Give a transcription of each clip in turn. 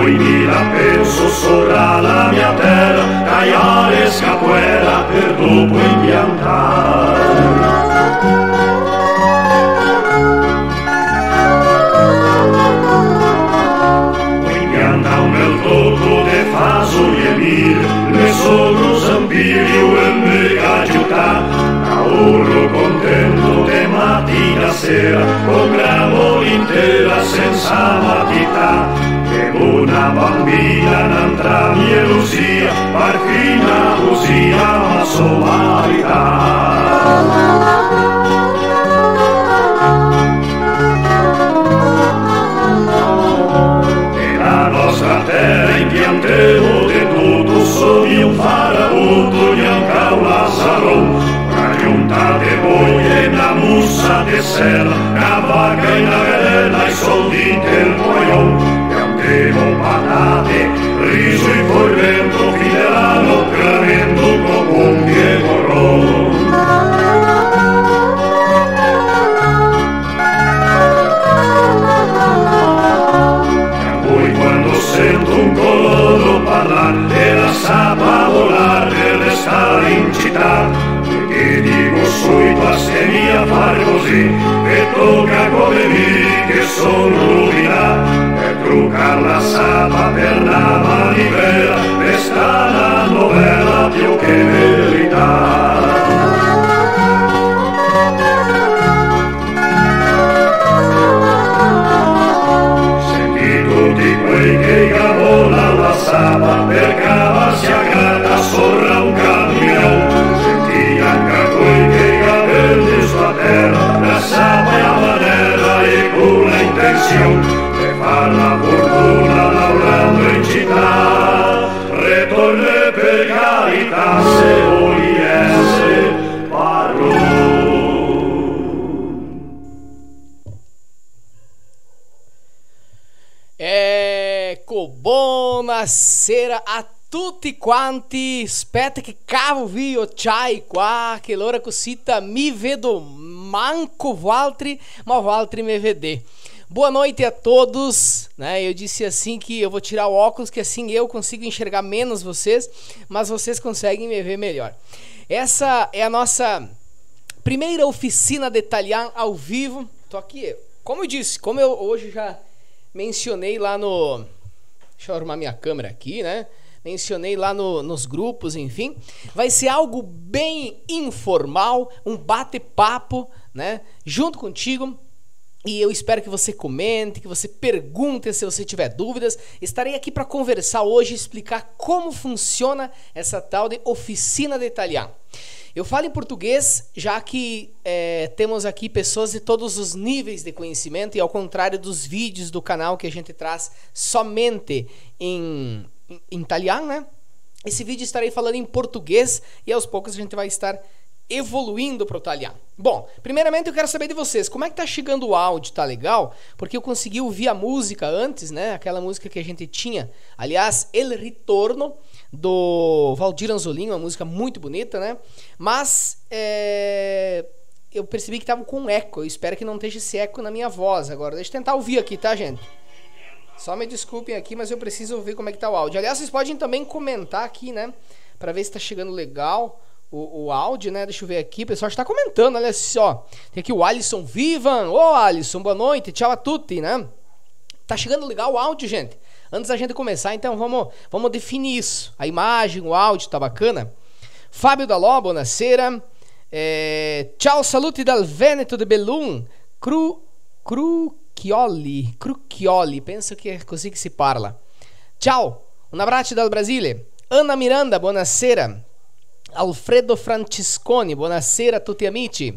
Poi di là penso sorrà la mia terra, caiare e scapuela per dopo impiantare. le sono zambirio e me agiutà a oro contento de mattina sera con gravo intera senza matita che voi una bambina n'entrà Mielusia, per quina Lucia la solidaritat. piantevo che tutto sono un farauto e anche un lazzarò Raiuntate voi e na mussa de serra, Na vaca e na grella e sou del moion devo patate, riso y polvento, filano, cramendo como un viejo cuando sento un colodo para e la sapa volar restare in città perché dico sui passi a così e toca come me che sono truccarla saba per la manivela, questa la novella più che verità. Senti tutti quei che cavolano la saba per cavarsi a gata sopra un camion, senti anche quei che capelli sulla terra, la saba e la manella e con la intenzione. a tutti quanti, spetta che cavolo c'hai qua, che l'ora cosita mi vedo manco Valtri, ma Valtri me vede. Boa noite a todos, né? Eu disse assim que eu vou tirar o óculos, que assim eu consigo enxergar menos vocês, mas vocês conseguem me ver melhor. Essa é a nossa primeira oficina de italiano ao vivo. Tô aqui, como eu disse, como eu hoje já mencionei lá no Deixa eu arrumar minha câmera aqui, né? mencionei lá no, nos grupos, enfim. Vai ser algo bem informal, um bate-papo, né? Junto contigo. E eu espero que você comente, que você pergunte se você tiver dúvidas. Estarei aqui para conversar hoje, explicar como funciona essa tal de oficina de italiano. Eu falo em português, já que é, temos aqui pessoas de todos os níveis de conhecimento e ao contrário dos vídeos do canal que a gente traz somente em, em, em italiano, né? Esse vídeo estarei falando em português e aos poucos a gente vai estar evoluindo para o italiano. Bom, primeiramente eu quero saber de vocês, como é que tá chegando o áudio, tá legal? Porque eu consegui ouvir a música antes, né? Aquela música que a gente tinha. Aliás, El Ritorno do Valdir Anzolin, uma música muito bonita, né? Mas é, eu percebi que tava com eco. Eu espero que não esteja esse eco na minha voz agora. Deixa eu tentar ouvir aqui, tá, gente? Só me desculpem aqui, mas eu preciso ver como é que tá o áudio. Aliás, vocês podem também comentar aqui, né? Pra ver se tá chegando legal o, o áudio, né? Deixa eu ver aqui. O pessoal está comentando, olha só. Tem aqui o Alisson Vivan. Ô, Alisson, boa noite. Tchau a tutti, né? Tá chegando legal o áudio, gente. Antes da gente começar, então vamos, vamos definir isso. A imagem, o áudio, tá bacana? Fábio Daló, buonasera. É, tchau, saluti dal Veneto de Bellum. Cru, crucchioli, crucchioli, penso que é così que se parla. Tchau. un abraço dal Brasile. Ana Miranda, buonasera. Alfredo Franciscone, buonasera a tutti amici.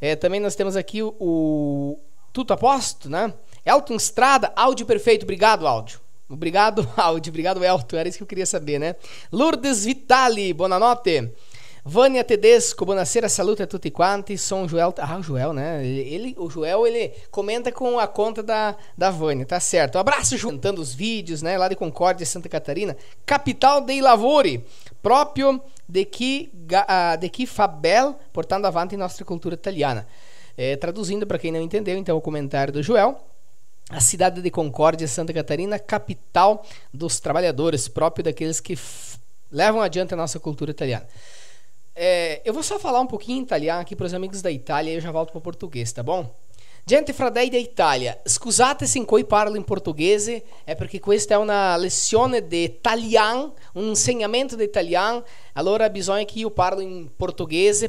É, também nós temos aqui o, o Tuto Aposto, né? Elton Estrada, áudio perfeito, obrigado, áudio. Obrigado, Audi. Obrigado, Elton. Era isso que eu queria saber, né? Lourdes Vitali, noite. Vânia Tedesco, Bonacera, Salute a tutti quanti. São Joel. Ah, o Joel, né? Ele, o Joel, ele comenta com a conta da, da Vânia, tá certo. Um abraço, Joel. Comentando os vídeos, né? Lá de Concórdia, Santa Catarina. Capital dei Lavori. Próprio de que, uh, ah, de que Fabel, portando avante nossa cultura italiana. É, traduzindo, para quem não entendeu, então, o comentário do Joel a cidade de Concórdia, Santa Catarina, capital dos trabalhadores, próprio daqueles que levam adiante a nossa cultura italiana. É, eu vou só falar um pouquinho em italiano aqui para os amigos da Itália e eu já volto para o português, tá bom? Gente, fradei da Itália, scusate se in parlo em português é porque questa é uma lezione de italiano, um ensinamento de italiano, allora bisogna que eu parlo em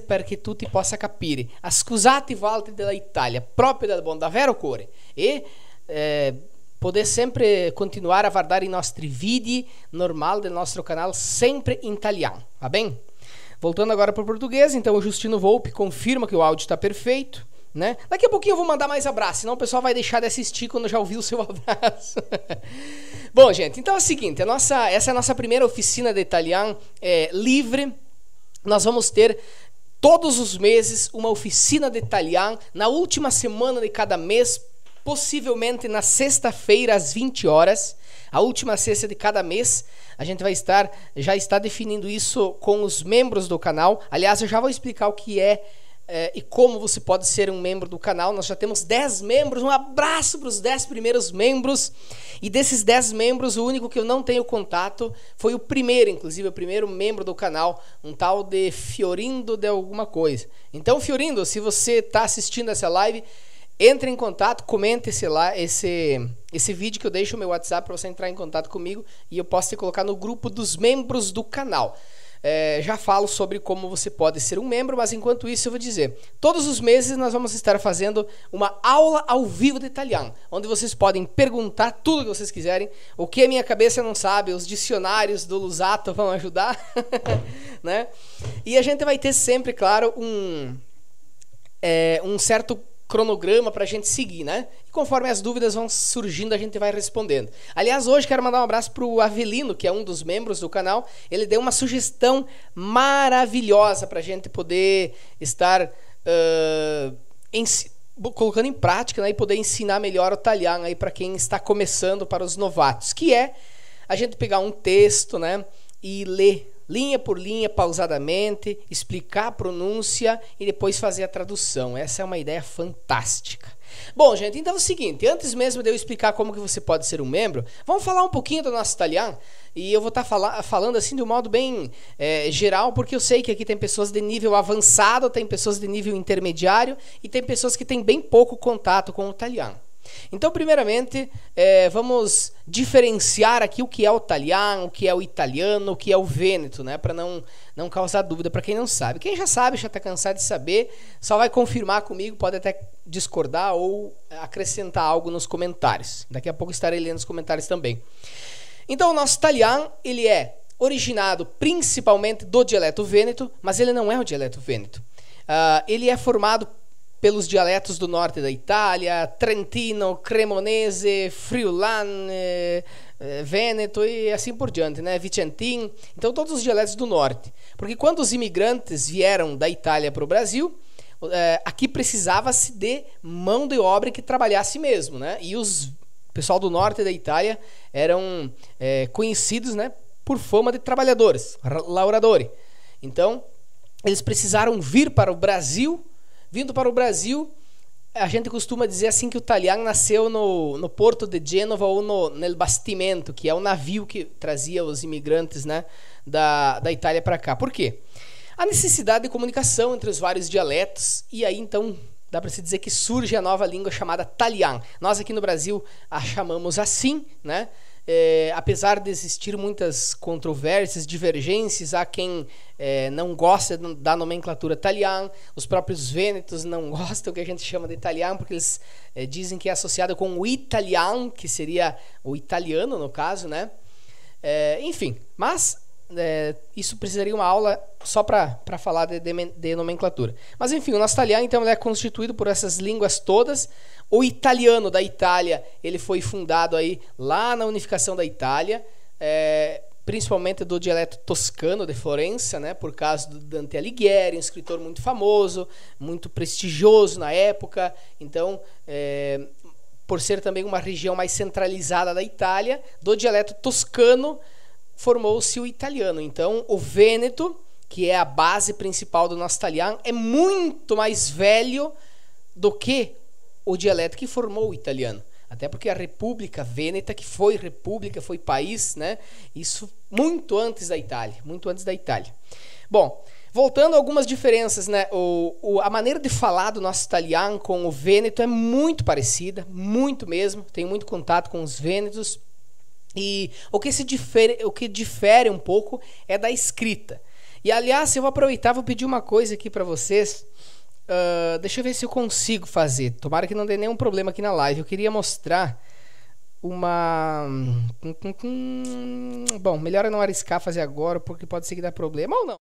para que tu tutti possa capire. scusate volte da Itália, proprio dal buon davvero cuore. E é, poder sempre continuar a guardar em nosso vídeo normal do nosso canal, sempre em italiano, tá bem? Voltando agora para o português, então o Justino Volpe confirma que o áudio está perfeito. Né? Daqui a pouquinho eu vou mandar mais abraço, senão o pessoal vai deixar de assistir quando já ouviu o seu abraço. Bom, gente, então é o seguinte, a nossa, essa é a nossa primeira oficina de italiano é, livre. Nós vamos ter todos os meses uma oficina de italiano na última semana de cada mês possivelmente na sexta-feira às 20 horas, a última sexta de cada mês. A gente vai estar já está definindo isso com os membros do canal. Aliás, eu já vou explicar o que é é, e como você pode ser um membro do canal. Nós já temos 10 membros. Um abraço para os 10 primeiros membros. E desses 10 membros, o único que eu não tenho contato foi o primeiro, inclusive, o primeiro membro do canal, um tal de Fiorindo de alguma coisa. Então, Fiorindo, se você está assistindo essa live, entre em contato, comente esse lá, esse, esse vídeo que eu deixo no meu WhatsApp para você entrar em contato comigo e eu posso te colocar no grupo dos membros do canal. É, já falo sobre como você pode ser um membro, mas enquanto isso eu vou dizer: todos os meses nós vamos estar fazendo uma aula ao vivo de italiano, onde vocês podem perguntar tudo que vocês quiserem, o que a minha cabeça não sabe, os dicionários do Lusato vão ajudar, né? E a gente vai ter sempre, claro, um, é, um certo cronograma para a gente seguir, né? E conforme as dúvidas vão surgindo, a gente vai respondendo. Aliás, hoje quero mandar um abraço para o Avelino, que é um dos membros do canal. Ele deu uma sugestão maravilhosa para a gente poder estar uh, colocando em prática né? e poder ensinar melhor o Italiano aí para quem está começando, para os novatos, que é a gente pegar um texto, né? E ler linha por linha, pausadamente, explicar a pronúncia e depois fazer a tradução. Essa é uma ideia fantástica. Bom, gente, então é o seguinte, antes mesmo de eu explicar como que você pode ser um membro, vamos falar um pouquinho do nosso italiano e eu vou estar tá fala falando assim de um modo bem é, geral, porque eu sei que aqui tem pessoas de nível avançado, tem pessoas de nível intermediário e tem pessoas que têm bem pouco contato com o italiano. Então, primeiramente, é, vamos diferenciar aqui o que é o italiano, o que é o italiano, o que é o vêneto, né? Para não, não causar dúvida para quem não sabe. Quem já sabe, já está cansado de saber, só vai confirmar comigo, pode até discordar ou acrescentar algo nos comentários. Daqui a pouco estarei lendo os comentários também. Então, o nosso italiano, ele é originado principalmente do dialeto vêneto, mas ele não é o dialeto vêneto. Uh, ah, ele é formado pelos dialetos do norte da Itália, Trentino, Cremonese, Friulano, eh, eh, Vêneto e assim por diante, né? Vicentin, então todos os dialetos do norte. Porque quando os imigrantes vieram da Itália para o Brasil, eh, aqui precisava-se de mão de obra que trabalhasse mesmo, né? E os pessoal do norte da Itália eram é, conhecidos, né, por fama de trabalhadores, lauradores. Então, eles precisaram vir para o Brasil Vindo para o Brasil, a gente costuma dizer assim que o Talian nasceu no, no porto de Gênova ou no nel bastimento, que é o navio que trazia os imigrantes né, da, da Itália para cá. Por quê? A necessidade de comunicação entre os vários dialetos, e aí então dá para se dizer que surge a nova língua chamada Talian. Nós aqui no Brasil a chamamos assim, né? é, apesar de existir muitas controvérsias, divergências, há quem é, não gosta da nomenclatura italiana, os próprios vênetos não gostam que a gente chama de italiano, porque eles é, dizem que é associado com o italiano, que seria o italiano no caso, né? É, enfim, mas é, isso precisaria uma aula só para falar de, de, de, nomenclatura. Mas enfim, o nosso italiano então é constituído por essas línguas todas o italiano da Itália, ele foi fundado aí lá na unificação da Itália, é, principalmente do dialeto toscano de Florença, né, por causa do Dante Alighieri, um escritor muito famoso, muito prestigioso na época. Então, é, por ser também uma região mais centralizada da Itália, do dialeto toscano formou-se o italiano. Então, o Vêneto, que é a base principal do nosso italiano, é muito mais velho do que o dialeto que formou o italiano. Até porque a República Vêneta, que foi república, foi país, né? Isso muito antes da Itália, muito antes da Itália. Bom, voltando a algumas diferenças, né? O, o, a maneira de falar do nosso italiano com o vêneto é muito parecida, muito mesmo. Tenho muito contato com os vênetos. E o que, se difere, o que difere um pouco é da escrita. E aliás, eu vou aproveitar, vou pedir uma coisa aqui para vocês. Uh, deixa eu ver se eu consigo fazer. Tomara que não dê nenhum problema aqui na live. Eu queria mostrar uma. Hum, hum, hum, Bom, melhor eu não arriscar fazer agora, porque pode ser que dá problema ou não.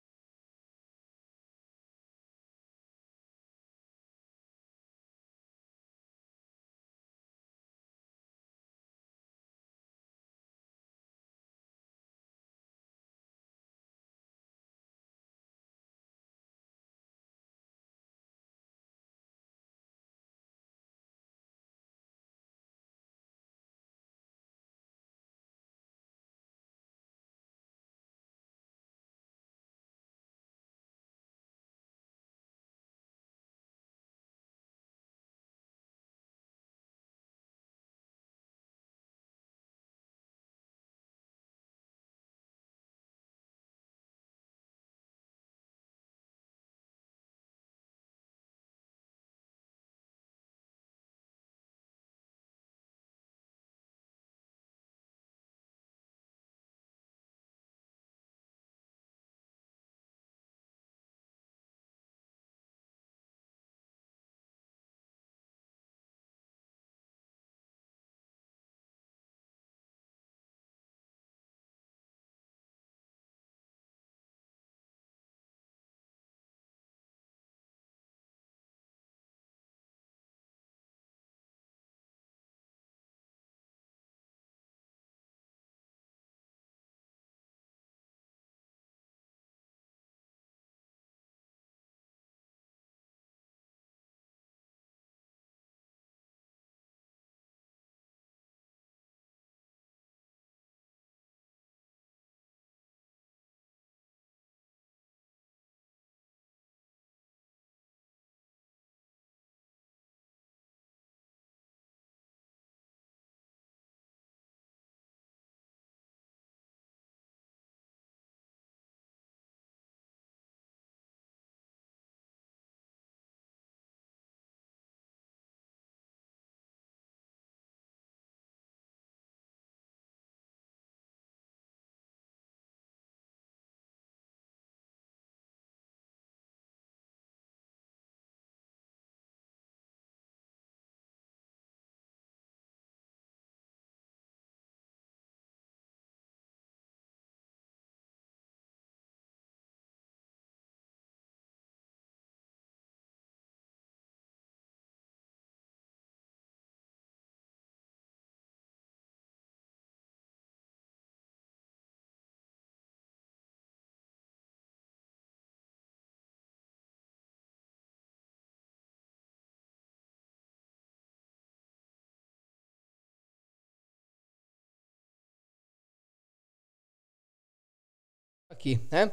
aqui, né?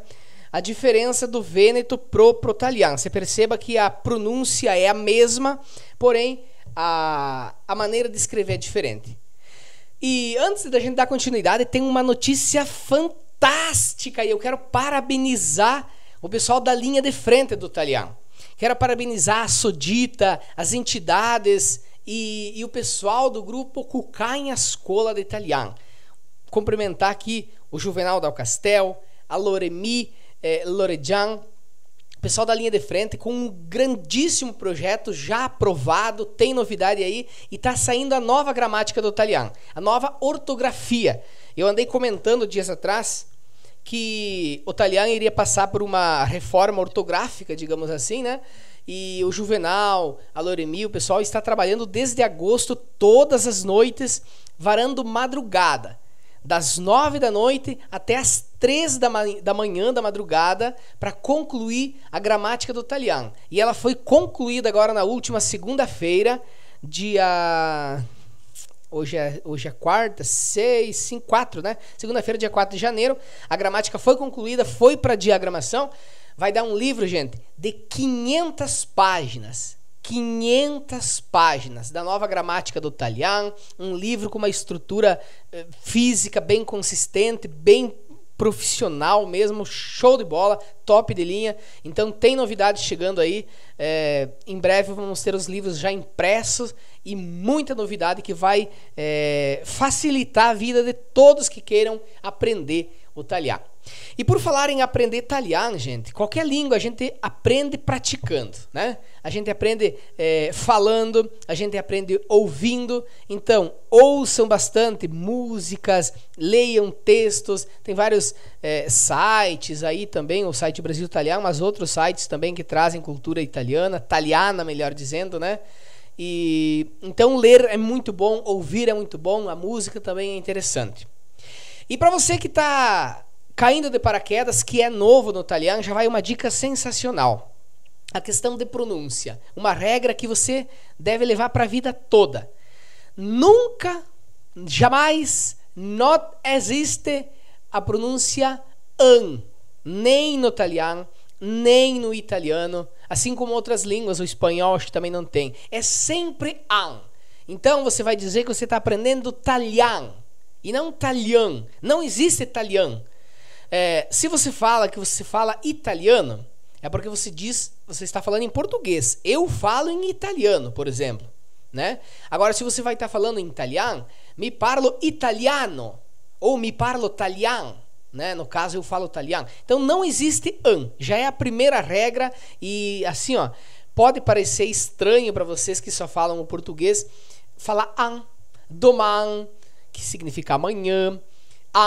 A diferença do Vêneto pro Protalian. Você perceba que a pronúncia é a mesma, porém a, a maneira de escrever é diferente. E antes da gente dar continuidade, tem uma notícia fantástica e eu quero parabenizar o pessoal da linha de frente do Talian. Quero parabenizar a Sodita, as entidades e, e o pessoal do grupo em Escola de Talian. Cumprimentar aqui o Juvenal Dal Castel, a Loremi, é, Lorejan, pessoal da linha de frente com um grandíssimo projeto já aprovado, tem novidade aí e está saindo a nova gramática do italiano, a nova ortografia. Eu andei comentando dias atrás que o italiano iria passar por uma reforma ortográfica, digamos assim, né? E o Juvenal, a Loremi, o pessoal está trabalhando desde agosto todas as noites, varando madrugada das nove da noite até as três da, ma da manhã da madrugada para concluir a gramática do italiano. E ela foi concluída agora na última segunda-feira, dia. Hoje é, hoje é quarta, seis, cinco, quatro, né? Segunda-feira, dia 4 de janeiro. A gramática foi concluída, foi para diagramação. Vai dar um livro, gente, de 500 páginas. 500 páginas da nova gramática do italiano, um livro com uma estrutura eh, física bem consistente, bem profissional mesmo, show de bola, top de linha. Então tem novidades chegando aí. É, em breve vamos ter os livros já impressos e muita novidade que vai é, facilitar a vida de todos que queiram aprender o italiano. E por falar em aprender italiano, gente, qualquer língua a gente aprende praticando, né? A gente aprende é, falando, a gente aprende ouvindo. Então, ouçam bastante músicas, leiam textos. Tem vários é, sites aí também, o site Brasil Italiano, mas outros sites também que trazem cultura italiana, italiana, melhor dizendo, né? E então ler é muito bom, ouvir é muito bom, a música também é interessante. E para você que está Caindo de Paraquedas, que é novo no italiano, já vai uma dica sensacional. A questão de pronúncia. Uma regra que você deve levar para a vida toda. Nunca, jamais, not existe a pronúncia an, nem no italiano, nem no italiano, assim como outras línguas, o espanhol acho que também não tem. É sempre an. Então você vai dizer que você está aprendendo italiano e não italiano. Não existe italiano. É, se você fala que você fala italiano, é porque você diz, você está falando em português. Eu falo em italiano, por exemplo, né? Agora, se você vai estar tá falando em italiano, me parlo italiano ou me parlo italiano, né? No caso, eu falo italiano. Então, não existe an. Já é a primeira regra e assim, ó, pode parecer estranho para vocês que só falam o português falar an, doman, que significa amanhã,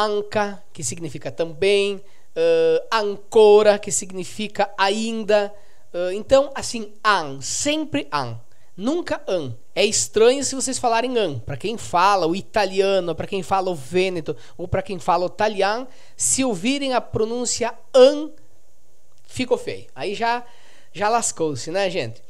Anca, que significa também, uh, Ancora, que significa ainda. Uh, então, assim, an, sempre an, nunca an. É estranho se vocês falarem an. Para quem fala o italiano, para quem fala o vêneto ou para quem fala o italiano, se ouvirem a pronúncia an, ficou feio. Aí já já lascou-se, né, gente?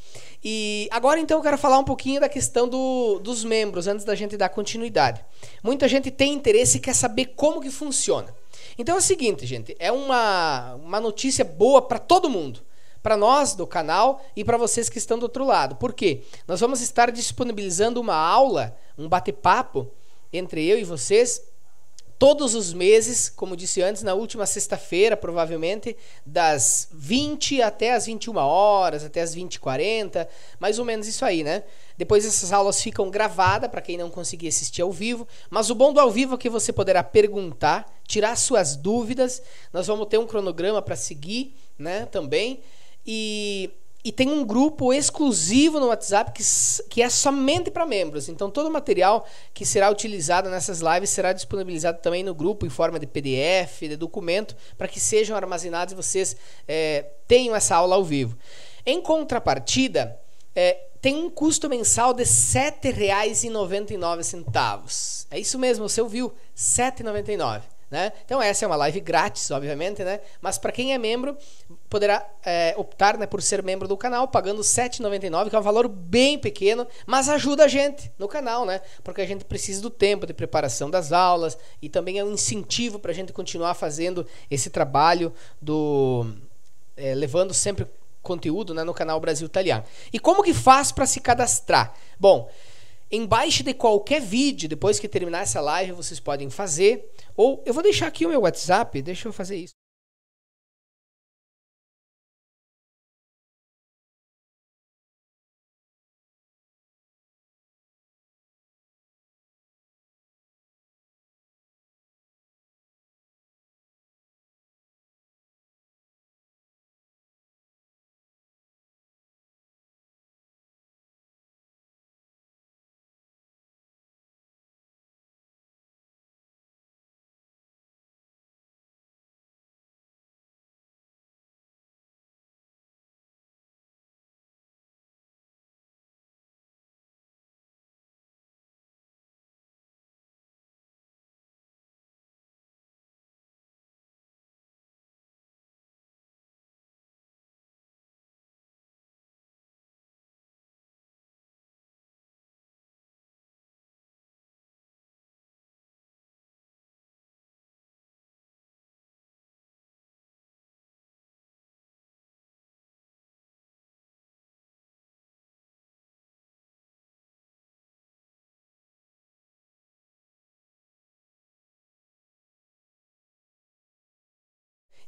E agora então eu quero falar um pouquinho da questão do, dos membros, antes da gente dar continuidade. Muita gente tem interesse e quer saber como que funciona. Então é o seguinte, gente, é uma, uma notícia boa para todo mundo. Para nós do canal e para vocês que estão do outro lado. Por quê? Nós vamos estar disponibilizando uma aula, um bate-papo entre eu e vocês todos os meses, como disse antes, na última sexta-feira, provavelmente, das 20 até as 21 horas, até as 20h40, mais ou menos isso aí, né? Depois essas aulas ficam gravadas para quem não conseguir assistir ao vivo, mas o bom do ao vivo é que você poderá perguntar, tirar suas dúvidas. Nós vamos ter um cronograma para seguir, né, também. E e tem um grupo exclusivo no WhatsApp que, que é somente para membros. Então, todo o material que será utilizado nessas lives será disponibilizado também no grupo em forma de PDF, de documento, para que sejam armazenados e vocês é, tenham essa aula ao vivo. Em contrapartida, é, tem um custo mensal de R$ 7,99. É isso mesmo, você ouviu? R$ 7,99. Né? Então essa é uma live grátis, obviamente, né? Mas para quem é membro, poderá é, optar né, por ser membro do canal, pagando R$ 7,99, que é um valor bem pequeno, mas ajuda a gente no canal, né? Porque a gente precisa do tempo de preparação das aulas e também é um incentivo para a gente continuar fazendo esse trabalho do... É, levando sempre conteúdo né, no canal Brasil Italiano. E como que faz para se cadastrar? Bom... Embaixo de qualquer vídeo, depois que terminar essa live, vocês podem fazer. Ou eu vou deixar aqui o meu WhatsApp, deixa eu fazer isso.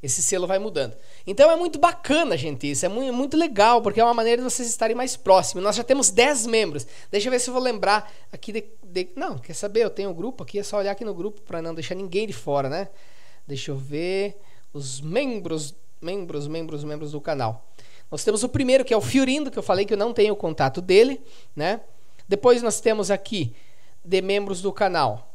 Esse selo vai mudando. Então é muito bacana, gente, isso. É muito, legal, porque é uma maneira de vocês estarem mais próximos. Nós já temos 10 membros. Deixa eu ver se eu vou lembrar aqui de, de... Não, quer saber? Eu tenho o um grupo aqui, é só olhar aqui no grupo para não deixar ninguém de fora, né? Deixa eu ver os membros, membros, membros, membros do canal. Nós temos o primeiro, que é o Fiorindo, que eu falei que eu não tenho o contato dele, né? Depois nós temos aqui, de membros do canal,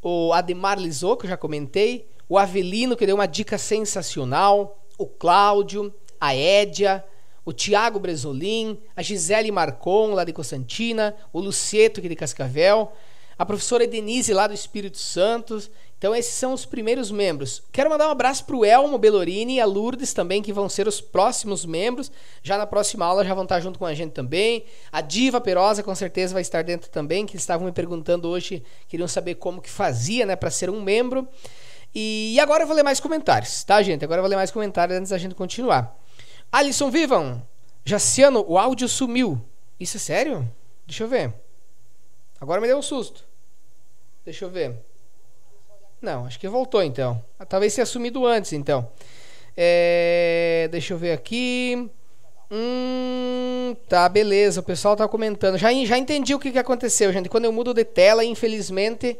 o Ademar Lisô, que eu já comentei o Avelino, que deu uma dica sensacional, o Cláudio, a Édia, o Tiago Bresolim, a Gisele Marcon, lá de Constantina, o Lucieto, que de Cascavel, a professora Denise, lá do Espírito Santo. Então, esses são os primeiros membros. Quero mandar um abraço para o Elmo Belorini e a Lourdes também, que vão ser os próximos membros. Já na próxima aula já vão estar junto com a gente também. A Diva Perosa, com certeza, vai estar dentro também, que eles estavam me perguntando hoje, queriam saber como que fazia né, para ser um membro. E agora eu vou ler mais comentários, tá, gente? Agora eu vou ler mais comentários antes da gente continuar. Alisson Vivam! Jaciano, o áudio sumiu. Isso é sério? Deixa eu ver. Agora me deu um susto. Deixa eu ver. Não, acho que voltou então. Ah, talvez tenha sumido antes então. É... Deixa eu ver aqui. Hum, tá, beleza. O pessoal tá comentando. Já, já entendi o que, que aconteceu, gente. Quando eu mudo de tela, infelizmente.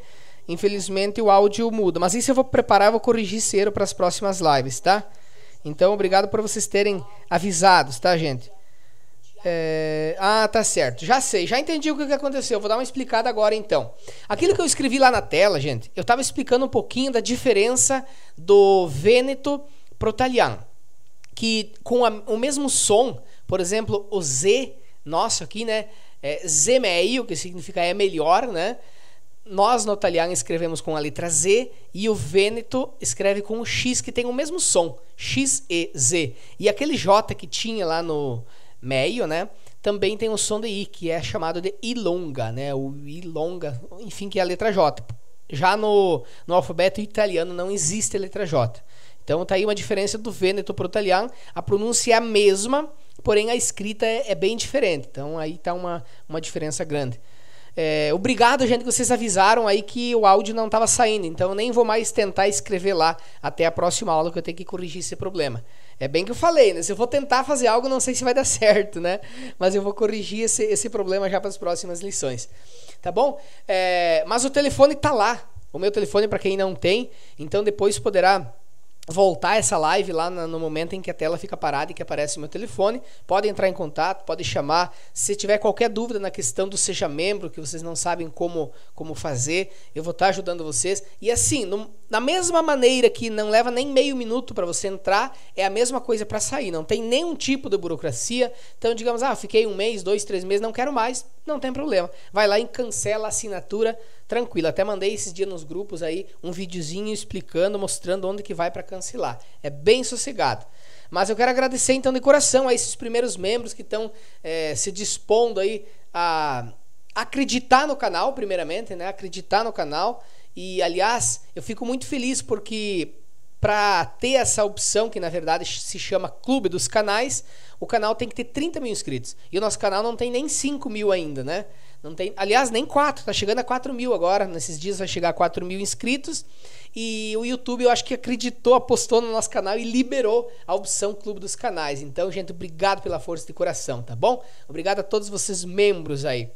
Infelizmente o áudio muda, mas isso eu vou preparar, eu vou corrigir cedo para as próximas lives, tá? Então, obrigado por vocês terem avisados, tá, gente? É... Ah, tá certo. Já sei, já entendi o que aconteceu. Vou dar uma explicada agora então. Aquilo que eu escrevi lá na tela, gente, eu estava explicando um pouquinho da diferença do Vêneto pro Italiano. Que com a, o mesmo som, por exemplo, o Z nosso aqui, né? É Z meio, que significa é melhor, né? Nós no italiano escrevemos com a letra Z e o Vêneto escreve com o X, que tem o mesmo som, X, E, Z. E aquele J que tinha lá no meio, né? Também tem o som de I, que é chamado de I longa, né? O I longa, enfim, que é a letra J. Já no, no alfabeto italiano não existe a letra J. Então tá aí uma diferença do Vêneto para o italiano. A pronúncia é a mesma, porém a escrita é, é bem diferente. Então aí tá uma, uma diferença grande. É, obrigado, gente, que vocês avisaram aí que o áudio não estava saindo, então eu nem vou mais tentar escrever lá até a próxima aula que eu tenho que corrigir esse problema. É bem que eu falei, né? Se eu vou tentar fazer algo, não sei se vai dar certo, né? Mas eu vou corrigir esse, esse problema já para as próximas lições. Tá bom? É, mas o telefone está lá. O meu telefone, para quem não tem, então depois poderá voltar essa live lá no momento em que a tela fica parada e que aparece o meu telefone. Pode entrar em contato, pode chamar. Se tiver qualquer dúvida na questão do seja membro, que vocês não sabem como, como fazer, eu vou estar ajudando vocês. E assim, no, mesma maneira que não leva nem meio minuto para você entrar, é a mesma coisa para sair. Não tem nenhum tipo de burocracia. Então, digamos, ah, fiquei um mês, dois, três meses, não quero mais. Não tem problema. Vai lá e cancela a assinatura, tranquilo. Até mandei esses dias nos grupos aí um videozinho explicando, mostrando onde que vai para cancelar cancelar. É bem sossegado. Mas eu quero agradecer então de coração a esses primeiros membros que estão é, eh, se dispondo aí a acreditar no canal, primeiramente, né? Acreditar no canal. E aliás, eu fico muito feliz porque para ter essa opção que na verdade se chama Clube dos Canais, o canal tem que ter 30 mil inscritos. E o nosso canal não tem nem 5 mil ainda, né? Não tem, aliás, nem 4, tá chegando a 4 mil agora. Nesses dias vai chegar a 4 mil inscritos. E o YouTube, eu acho que acreditou, apostou no nosso canal e liberou a opção Clube dos Canais. Então, gente, obrigado pela força de coração, tá bom? Obrigado a todos vocês membros aí.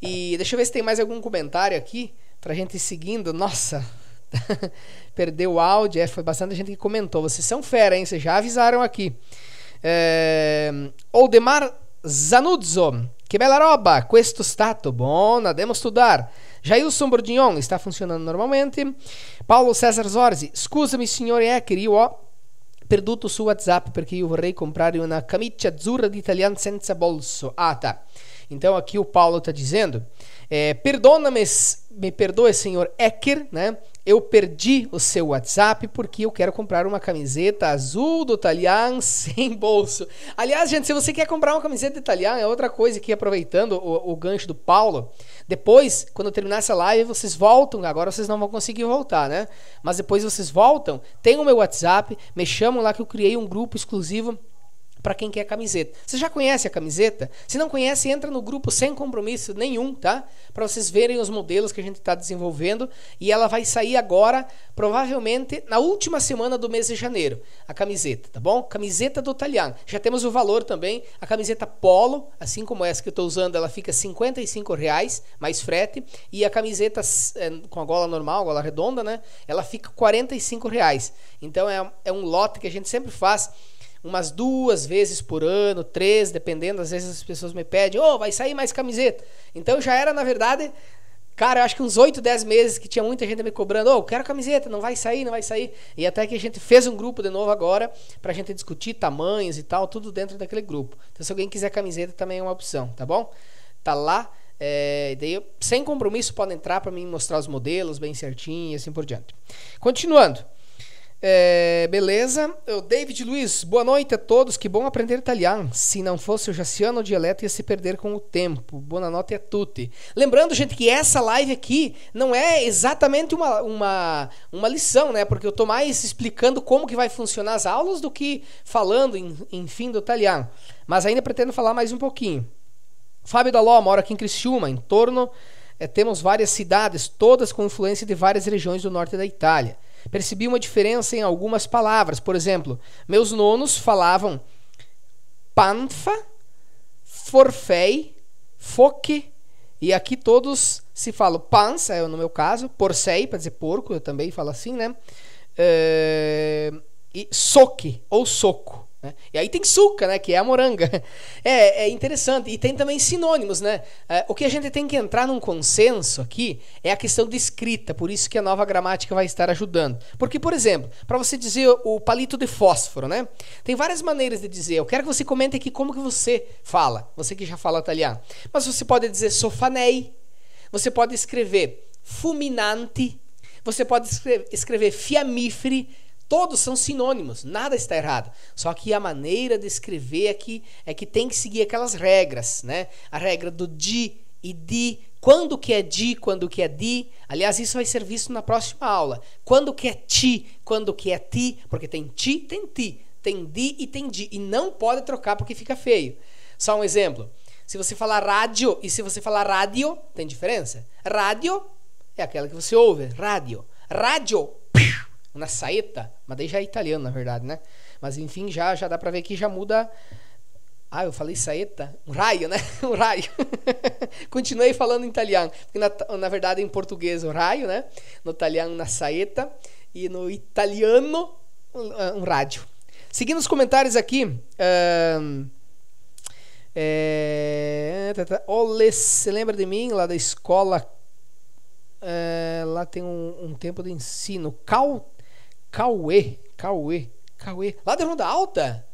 E deixa eu ver se tem mais algum comentário aqui pra gente ir seguindo. Nossa, perdeu o áudio. É, foi bastante gente que comentou. Vocês são fera, hein? Vocês já avisaram aqui. É... Oldemar Zanuzzo. Que bela roba! Questo stato bom, andiamo estudar. Jailson Bordignon está funcionando normalmente. Paulo César Zorzi, scusami senhor Ecker, eu perdi perduto seu WhatsApp porque eu vorrei comprar uma camicia azzurra de italiano senza bolso. Ah, tá. Então aqui o Paulo está dizendo: é, Perdona-me, me perdoe, senhor Ecker, né? Eu perdi o seu WhatsApp porque eu quero comprar uma camiseta azul do Italian sem bolso. Aliás, gente, se você quer comprar uma camiseta italiana, é outra coisa Aqui aproveitando o, o gancho do Paulo, depois, quando eu terminar essa live, vocês voltam. Agora vocês não vão conseguir voltar, né? Mas depois vocês voltam, tem o meu WhatsApp, me chamam lá que eu criei um grupo exclusivo para quem quer camiseta. Você já conhece a camiseta? Se não conhece, entra no grupo sem compromisso nenhum, tá? Para vocês verem os modelos que a gente está desenvolvendo e ela vai sair agora, provavelmente na última semana do mês de janeiro, a camiseta, tá bom? Camiseta do Italiano. Já temos o valor também, a camiseta Polo, assim como essa que eu estou usando, ela fica R$ reais mais frete e a camiseta eh, com a gola normal, gola redonda, né? Ela fica R$ reais. Então é, é um lote que a gente sempre faz umas duas vezes por ano, três, dependendo, às vezes as pessoas me pedem, ô, oh, vai sair mais camiseta. Então já era, na verdade, cara, eu acho que uns 8, 10 meses que tinha muita gente me cobrando, ô, oh, quero camiseta, não vai sair, não vai sair. E até que a gente fez um grupo de novo agora, pra gente discutir tamanhos e tal, tudo dentro daquele grupo. Então se alguém quiser camiseta também é uma opção, tá bom? Tá lá. É, daí, sem compromisso, pode entrar para mim mostrar os modelos bem certinho e assim por diante. Continuando. É, beleza. O David Luiz, boa noite a todos. Que bom aprender italiano. Se não fosse o Jaciano, o dialeto ia se perder com o tempo. Boa noite a tutti. Lembrando, gente, que essa live aqui não é exatamente uma, uma, uma lição, né? Porque eu tô mais explicando como que vai funcionar as aulas do que falando, em, enfim, do italiano. Mas ainda pretendo falar mais um pouquinho. Fábio Daló mora aqui em Criciúma, em torno... É, temos várias cidades, todas com influência de várias regiões do norte da Itália percebi uma diferença em algumas palavras. Por exemplo, meus nonos falavam panfa, forfei, foque, e aqui todos se falam pança, é no meu caso, porcei, para dizer porco, eu também falo assim, né? Uh, e soque, ou soco. Né? E aí tem suca, né? Que é a moranga. É, é interessante. E tem também sinônimos, né? É, o que a gente tem que entrar num consenso aqui é a questão de escrita. Por isso que a nova gramática vai estar ajudando. Porque, por exemplo, para você dizer o palito de fósforo, né? Tem várias maneiras de dizer. Eu quero que você comente aqui como que você fala. Você que já fala italiano. Mas você pode dizer sofanei. Você pode escrever fulminante. Você pode escrever, escrever Todos são sinônimos, nada está errado. Só que a maneira de escrever aqui é, é que tem que seguir aquelas regras, né? A regra do de e de, quando que é de, quando que é de. Aliás, isso vai ser visto na próxima aula. Quando que é ti, quando que é ti, porque tem ti, tem ti, tem di e tem di. E não pode trocar porque fica feio. Só um exemplo. Se você falar rádio e se você falar rádio, tem diferença? Rádio é aquela que você ouve, rádio. Rádio, piu, uma saeta, mas daí já é italiano, na verdade, né? Mas enfim, já, já dá pra ver que já muda. Ah, eu falei saeta? Um raio, né? Um raio. Continuei falando em italiano, porque na, na verdade em português o raio, né? No italiano na saeta e no italiano um, ah, um rádio. Seguindo os comentários aqui. Um, é, se lembra de mim lá da escola? É, lá tem um, um tempo de ensino. Cauta. Cauê. Cauê. Cauê. Ladrão da alta?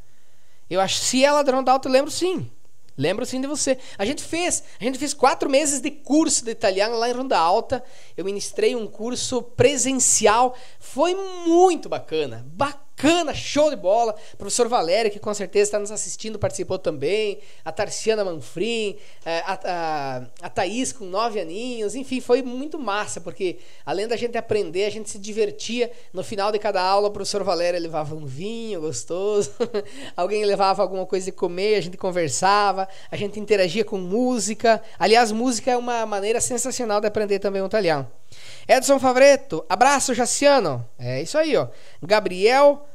Eu acho. Se é ladrão da alta, eu lembro sim. Lembro sim de você. A gente fez, a gente fez quatro meses de curso de italiano lá em Ronda Alta. Eu ministrei um curso presencial. Foi muito bacana. Bacana bacana, show de bola. Professor Valério, que com certeza está nos assistindo, participou também. A Tarciana Manfrim, é, a, a, a Thaís com nove aninhos. Enfim, foi muito massa, porque além da gente aprender, a gente se divertia. No final de cada aula, o professor Valério levava um vinho gostoso, alguém levava alguma coisa de comer, a gente conversava, a gente interagia com música. Aliás, música é uma maneira sensacional de aprender também o italiano. Edson Favreto, abraço, Jaciano. É isso aí, ó. Gabriel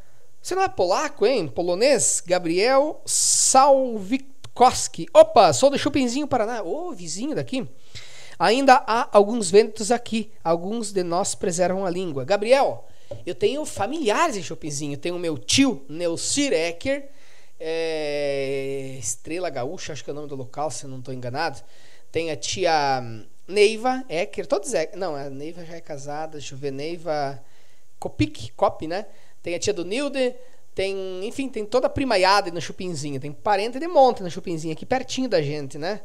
você não é polaco, hein? Polonês? Gabriel Salvikowski. Opa, sou do Chupinzinho Paraná. Ô, oh, vizinho daqui. Ainda há alguns ventos aqui. Alguns de nós preservam a língua. Gabriel, eu tenho familiares em Chupinzinho. tenho meu tio, Neucir Ecker. É... Estrela Gaúcha, acho que é o nome do local, se eu não estou enganado. Tem a tia hum, Neiva Ecker. Todos é... Não, a Neiva já é casada. Deixa eu ver. Neiva Copic, Cop, né? Tem a tia do Nilde, tem, enfim, tem toda a primaiada na Chupinzinha, tem parente de monte na Chupinzinha, aqui pertinho da gente, né?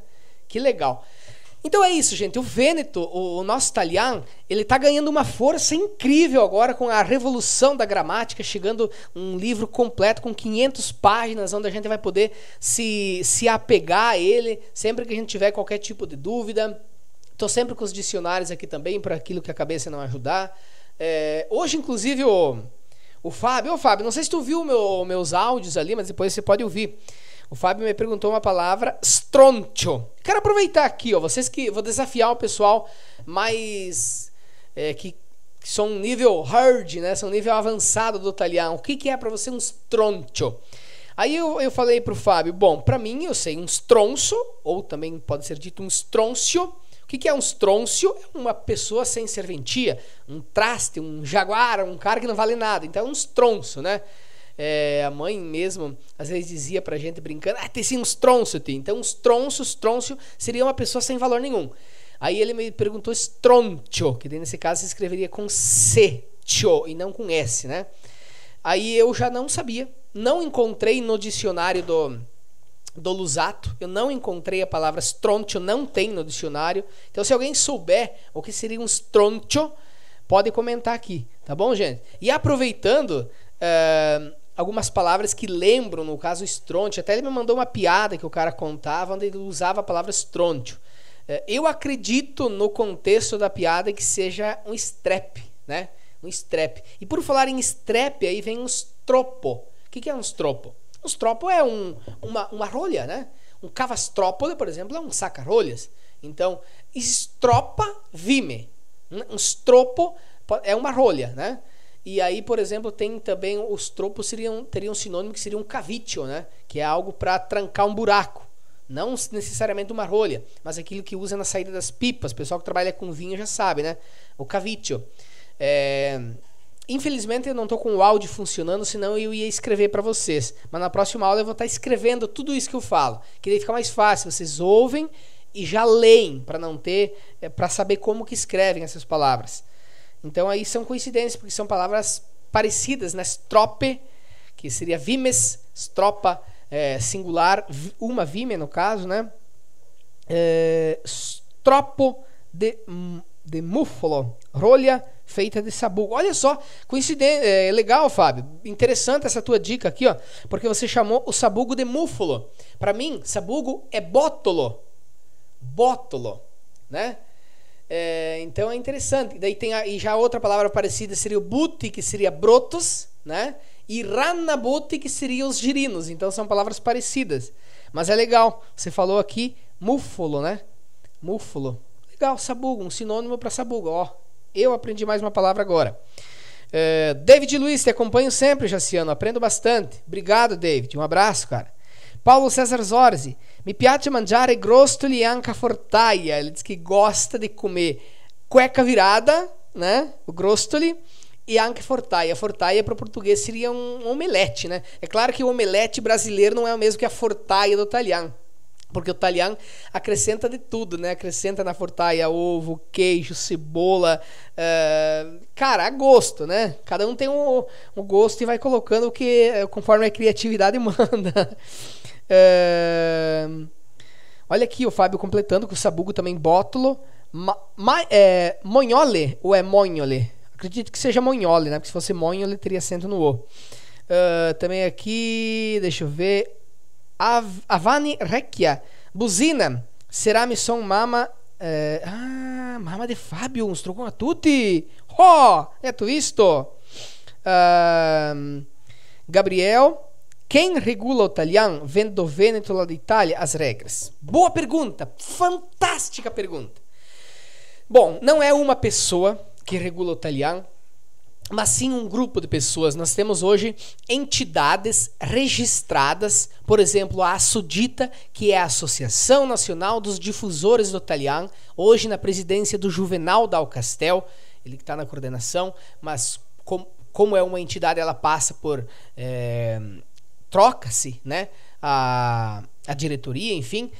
Que legal. Então é isso, gente. O Vêneto, o, nosso italiano, ele está ganhando uma força incrível agora com a revolução da gramática, chegando um livro completo com 500 páginas, onde a gente vai poder se, se apegar a ele sempre que a gente tiver qualquer tipo de dúvida. Estou sempre com os dicionários aqui também, para aquilo que a cabeça não ajudar. É, hoje, inclusive, o. O Fábio, ô Fábio, não sei se tu viu meu, meus áudios ali, mas depois você pode ouvir. O Fábio me perguntou uma palavra stroncho. Quero aproveitar aqui, ó, vocês que vou desafiar o pessoal mais é, que, que são nível hard, né? São nível avançado do italiano. O que, que é para você um stroncho? Aí eu, eu falei pro Fábio, bom, para mim eu sei um stronço, ou também pode ser dito um stroncio, que, que é um strôncio? É uma pessoa sem serventia, um traste, um jaguar, um cara que não vale nada. Então é um strôncio, né? É, a mãe mesmo às vezes dizia pra gente brincando: Ah, tem sim um strôncio, tem. Então um strôncio, strôncio seria uma pessoa sem valor nenhum. Aí ele me perguntou stroncio, que nesse caso se escreveria com C, tio, e não com S, né? Aí eu já não sabia, não encontrei no dicionário do dolusato. Eu não encontrei a palavra stroncio, não tem no dicionário. Então, se alguém souber o que seria um stroncio, pode comentar aqui, tá bom, gente? E aproveitando, uh, algumas palavras que lembram, no caso, strontio Até ele me mandou uma piada que o cara contava, onde ele usava a palavra strontio eh, eu acredito no contexto da piada que seja um strep, né? Um strep. E por falar em strep, aí vem um tropo O que, é um tropo Nostrópole é um, uma, uma rolha, né? Um cavastrópole, por exemplo, é um saca-rolhas. Então, estropa vime. Né? Um estropo é uma rolha, né? E aí, por exemplo, tem também os tropos seriam teriam um sinônimo que seria um cavitio, né? Que é algo para trancar um buraco, não necessariamente uma rolha, mas aquilo que usa na saída das pipas. O pessoal que trabalha com vinho já sabe, né? O cavitio. É, Infelizmente eu não estou com o áudio funcionando, senão eu ia escrever para vocês. Mas na próxima aula eu vou estar tá escrevendo tudo isso que eu falo, que daí fica mais fácil. Vocês ouvem e já leem para não ter, é, para saber como que escrevem essas palavras. Então aí são coincidências porque são palavras parecidas, né? Strope, que seria vimes, stropa é, singular, uma vime no caso, né? É, stropo de, de mufolo, rolha feita de sabugo. Olha só, coincidência, é, é legal, Fábio. Interessante essa tua dica aqui, ó, porque você chamou o sabugo de mufolo. Para mim, sabugo é bótolo. Bótolo, né? É, então é interessante. Daí tem a, e já outra palavra parecida seria o buti, que seria brotos, né? E ranabuti, que seria os girinos. Então são palavras parecidas. Mas é legal. Você falou aqui mufolo, né? Múfulo. Legal, sabugo, um sinônimo para sabugo, ó. Eu aprendi mais uma palavra agora. É, David Luiz, te acompanho sempre, Jaciano. Aprendo bastante. Obrigado, David. Um abraço, cara. Paulo César Zorzi. Mi piace mangiare grostoli anche fortaia. Ele diz que gosta de comer cueca virada, né? O grostoli. E anche fortaia. Fortaia para o português seria um omelete, né? É claro que o omelete brasileiro não é o mesmo que a fortaia do italiano. Porque o talian acrescenta de tudo, né? Acrescenta na fortaia ovo, queijo, cebola. Uh, cara, a gosto, né? Cada um tem um, um gosto e vai colocando o que eh, conforme a criatividade manda. Uh, olha aqui o Fábio completando com o sabugo também bótulo. Ma, ma, é, monhole ou é monhole? Acredito que seja monhole, né? Porque se fosse monhole teria acento no O. Uh, também aqui, deixa eu ver. Av Avani Rekia. Buzina. Cerami são Mama. Eh, ah, Mama de Fábio. uns trocou a tutti. Oh, é tu isto. Uh, Gabriel. Quem regula o italiano vendo do Vêneto lá da Itália as regras? Boa pergunta. Fantástica pergunta. Bom, não é uma pessoa que regula o italiano mas sim um grupo de pessoas. Nós temos hoje entidades registradas, por exemplo, a Sudita, que é a Associação Nacional dos Difusores do Talian, hoje na presidência do Juvenal Dalcastel, ele que está na coordenação, mas com, como é uma entidade, ela passa por. É, troca-se né, a, a diretoria, enfim.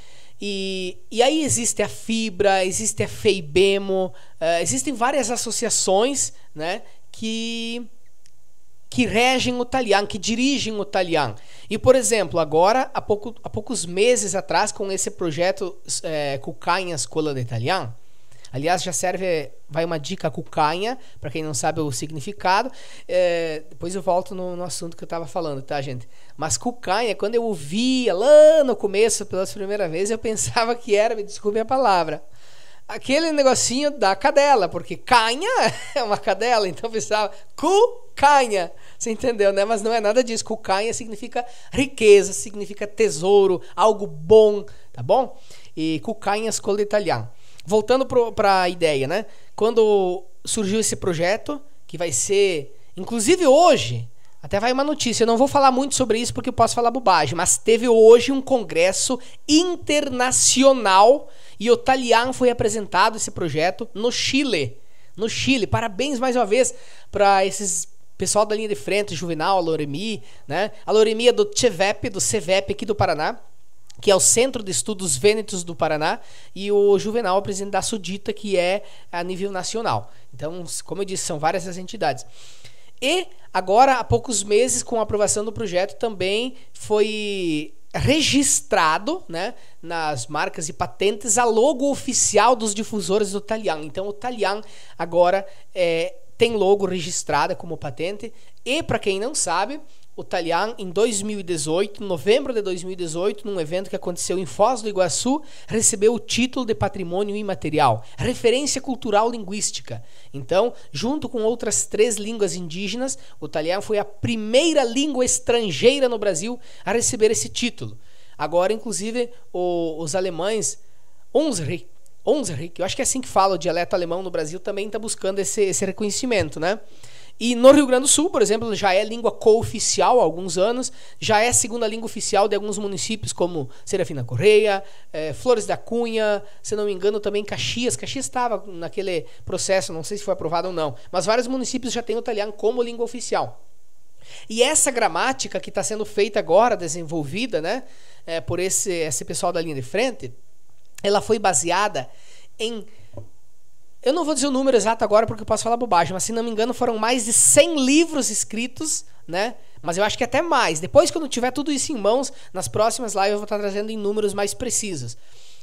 E, e, aí existe a Fibra, existe a FEIBEMO, uh, existem várias associações, né? que que regem o Talian, que dirigem o Talian. E, por exemplo, agora, há, pouco, há poucos meses atrás, com esse projeto é, Cucanha Escola de Italian, aliás, já serve, vai uma dica Cucanha, para quem não sabe o significado, é, depois eu volto no, no assunto que eu estava falando, tá, gente? Mas Cucanha, quando eu ouvia lá no começo, pelas primeiras vezes, eu pensava que era, me desculpe a palavra, aquele negocinho da cadela, porque canha é uma cadela, então precisava cucanha. Você entendeu, né? Mas não é nada disso. Cucanha significa riqueza, significa tesouro, algo bom, tá bom? E cucanha é escola italiana. Voltando para a ideia, né? Quando surgiu esse projeto, que vai ser, inclusive hoje, até vai uma notícia, eu não vou falar muito sobre isso porque eu posso falar bobagem, mas teve hoje um congresso internacional e o Talian foi apresentado esse projeto no Chile. No Chile. Parabéns mais uma vez para esses pessoal da linha de frente, Juvenal, a Loremi, né? A Loremi é do CEVEP, do CVEP aqui do Paraná que é o Centro de Estudos Vênetos do Paraná, e o Juvenal é presidente da Sudita, que é a nível nacional. Então, como eu disse, são várias essas entidades. E agora, há poucos meses, com a aprovação do projeto, também foi registrado né, nas marcas e patentes a logo oficial dos difusores do Talian. Então o Talian agora é, tem logo registrada como patente. E para quem não sabe, o Talian em 2018, novembro de 2018, num evento que aconteceu em Foz do Iguaçu, recebeu o título de Patrimônio Imaterial, referência cultural linguística. Então, junto com outras três línguas indígenas, o Talian foi a primeira língua estrangeira no Brasil a receber esse título. Agora, inclusive, o, os alemães, Unsrich, Unsrich, eu acho que é assim que fala o dialeto alemão no Brasil, também está buscando esse, esse reconhecimento, né? E no Rio Grande do Sul, por exemplo, já é língua cooficial há alguns anos, já é segunda língua oficial de alguns municípios como Serafina Correia, é, Flores da Cunha, se não me engano também Caxias. Caxias estava naquele processo, não sei se foi aprovado ou não, mas vários municípios já têm o italiano como língua oficial. E essa gramática que está sendo feita agora, desenvolvida né, é, por esse, esse pessoal da linha de frente, ela foi baseada em eu não vou dizer o número exato agora porque eu posso falar bobagem, mas se não me engano foram mais de 100 livros escritos, né? Mas eu acho que até mais. Depois que eu não tiver tudo isso em mãos, nas próximas lives eu vou estar trazendo em números mais precisos.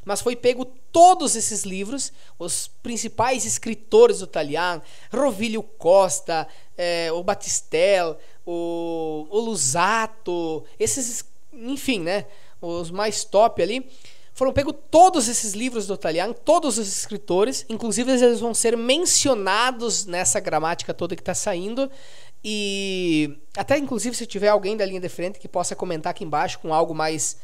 Mas foi pego todos esses livros, os principais escritores do italiano, Rovilho Costa, é, o Batistel, o, o Lusato, esses, enfim, né? Os mais top ali foram pegos todos esses livros do Talian, todos os escritores, inclusive eles vão ser mencionados nessa gramática toda que está saindo. E até inclusive se tiver alguém da linha de frente que possa comentar aqui embaixo com algo mais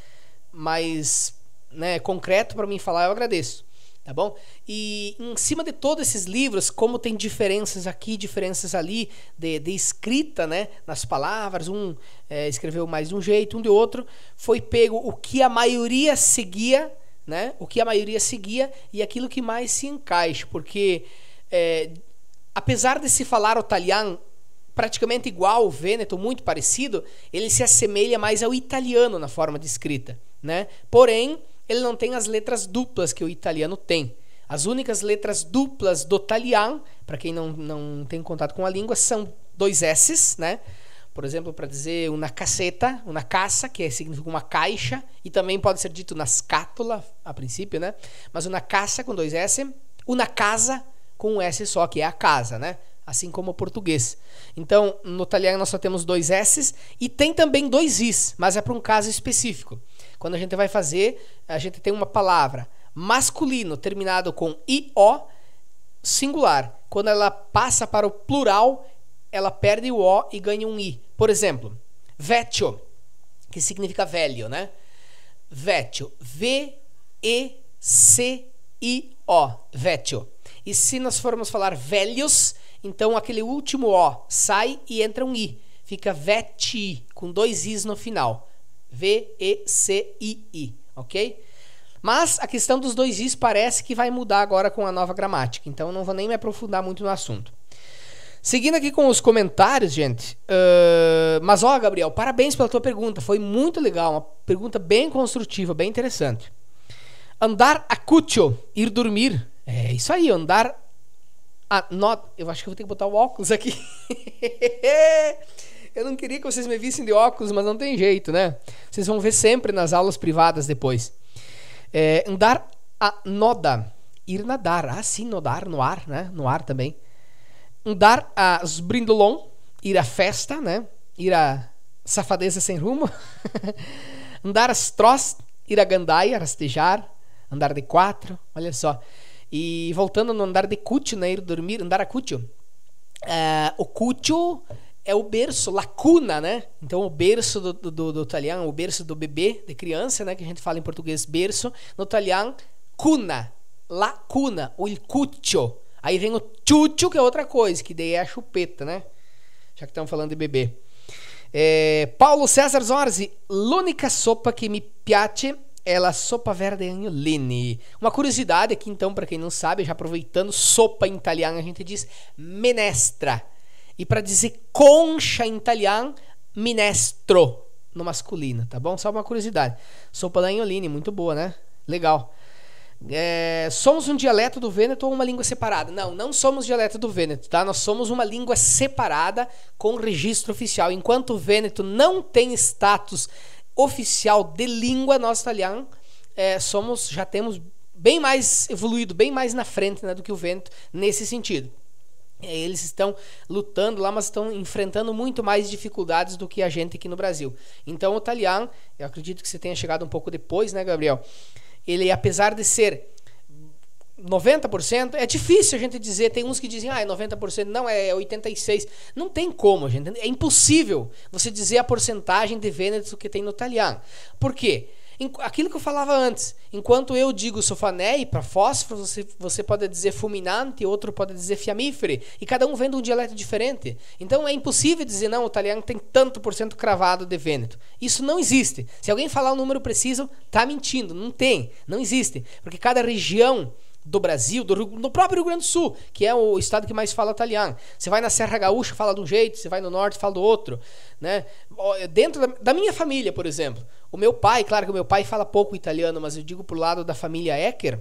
mais né, concreto para mim falar, eu agradeço tá bom? E em cima de todos esses livros, como tem diferenças aqui, diferenças ali, de, de escrita, né? Nas palavras, um é, escreveu mais de um jeito, um de outro, foi pego o que a maioria seguia, né? O que a maioria seguia e aquilo que mais se encaixa, porque é, apesar de se falar o italiano praticamente igual ao Vêneto, muito parecido, ele se assemelha mais ao italiano na forma de escrita, né? Porém, ele não tem as letras duplas que o italiano tem. As únicas letras duplas do italiano, para quem não, não tem contato com a língua, são dois S's, né? Por exemplo, para dizer uma caceta, uma caça, que significa uma caixa, e também pode ser dito na escátula, a princípio, né? Mas uma caça com dois S, uma casa com um S só, que é a casa, né? Assim como o português. Então, no italiano nós só temos dois S's e tem também dois I's, mas é para um caso específico. Quando a gente vai fazer, a gente tem uma palavra masculino terminado com i o singular. Quando ela passa para o plural, ela perde o O e ganha um I. Por exemplo, vecchio, que significa velho, né? Vecchio. V-E-C-I-O. Vecchio. E se nós formos falar velhos, então aquele último O sai e entra um I. Fica veti, com dois Is no final. V-E-C-I-I, ok? Mas a questão dos dois is parece que vai mudar agora com a nova gramática, então não vou nem me aprofundar muito no assunto. Seguindo aqui com os comentários, gente. Uh, mas ó, Gabriel, parabéns pela tua pergunta. Foi muito legal. Uma pergunta bem construtiva, bem interessante. Andar a cucho, ir dormir. É isso aí, andar a not. Eu acho que eu vou ter que botar o óculos aqui. Eu não queria que vocês me vissem de óculos, mas não tem jeito, né? Vocês vão ver sempre nas aulas privadas depois. É, andar a noda. Ir nadar. Ah, sim, nodar no ar, né? No ar também. Andar a brindolon. Ir à festa, né? Ir à safadeza sem rumo. andar as trost. Ir à gandaia, rastejar. Andar de quatro. Olha só. E voltando no andar de cúcio, né? Ir dormir. Andar a cúcio. Uh, é, o cúcio é o berço, lacuna, né? Então, o berço do, do, do, italiano, o berço do bebê, de criança, né? Que a gente fala em português berço. No italiano, cuna, lacuna, o il cuccio. Aí vem o chucho, que é outra coisa, que daí é a chupeta, né? Já que estamos falando de bebê. É, Paulo César Zorzi, l'unica sopa que me piace é a sopa verde agnolini. Uma curiosidade aqui, então, para quem não sabe, já aproveitando, sopa em italiano a gente diz menestra. E para dizer concha em italiano, minestro no masculino, tá bom? Só uma curiosidade. Sopa da Inholine, muito boa, né? Legal. É, somos um dialeto do Vêneto ou uma língua separada? Não, não somos dialeto do Vêneto, tá? Nós somos uma língua separada com registro oficial. Enquanto o Vêneto não tem status oficial de língua, nós italiano é, somos, já temos bem mais evoluído, bem mais na frente né, do que o Vêneto nesse sentido. É, eles estão lutando lá, mas estão enfrentando muito mais dificuldades do que a gente aqui no Brasil. Então o Talian, eu acredito que você tenha chegado um pouco depois, né, Gabriel? Ele, apesar de ser 90%, é difícil a gente dizer, tem uns que dizem, ah, é 90%, não, é 86%. Não tem como, gente. É impossível você dizer a porcentagem de Vêneto que tem no Talian. Por quê? aquilo que eu falava antes. Enquanto eu digo sofanei para fósforo, você, você pode dizer fulminante, outro pode dizer fiamífere. E cada um vendo um dialeto diferente. Então é impossível dizer, não, o italiano tem tanto por cento cravado de Vêneto. Isso não existe. Se alguém falar um número preciso, tá mentindo. Não tem. Não existe. Porque cada região do Brasil, do, do, próprio Rio Grande do Sul, que é o estado que mais fala italiano. Você vai na Serra Gaúcha, fala de um jeito, você vai no norte, fala do outro, né? Dentro da, da minha família, por exemplo, o meu pai, claro que o meu pai fala pouco italiano, mas eu digo pro lado da família Ecker,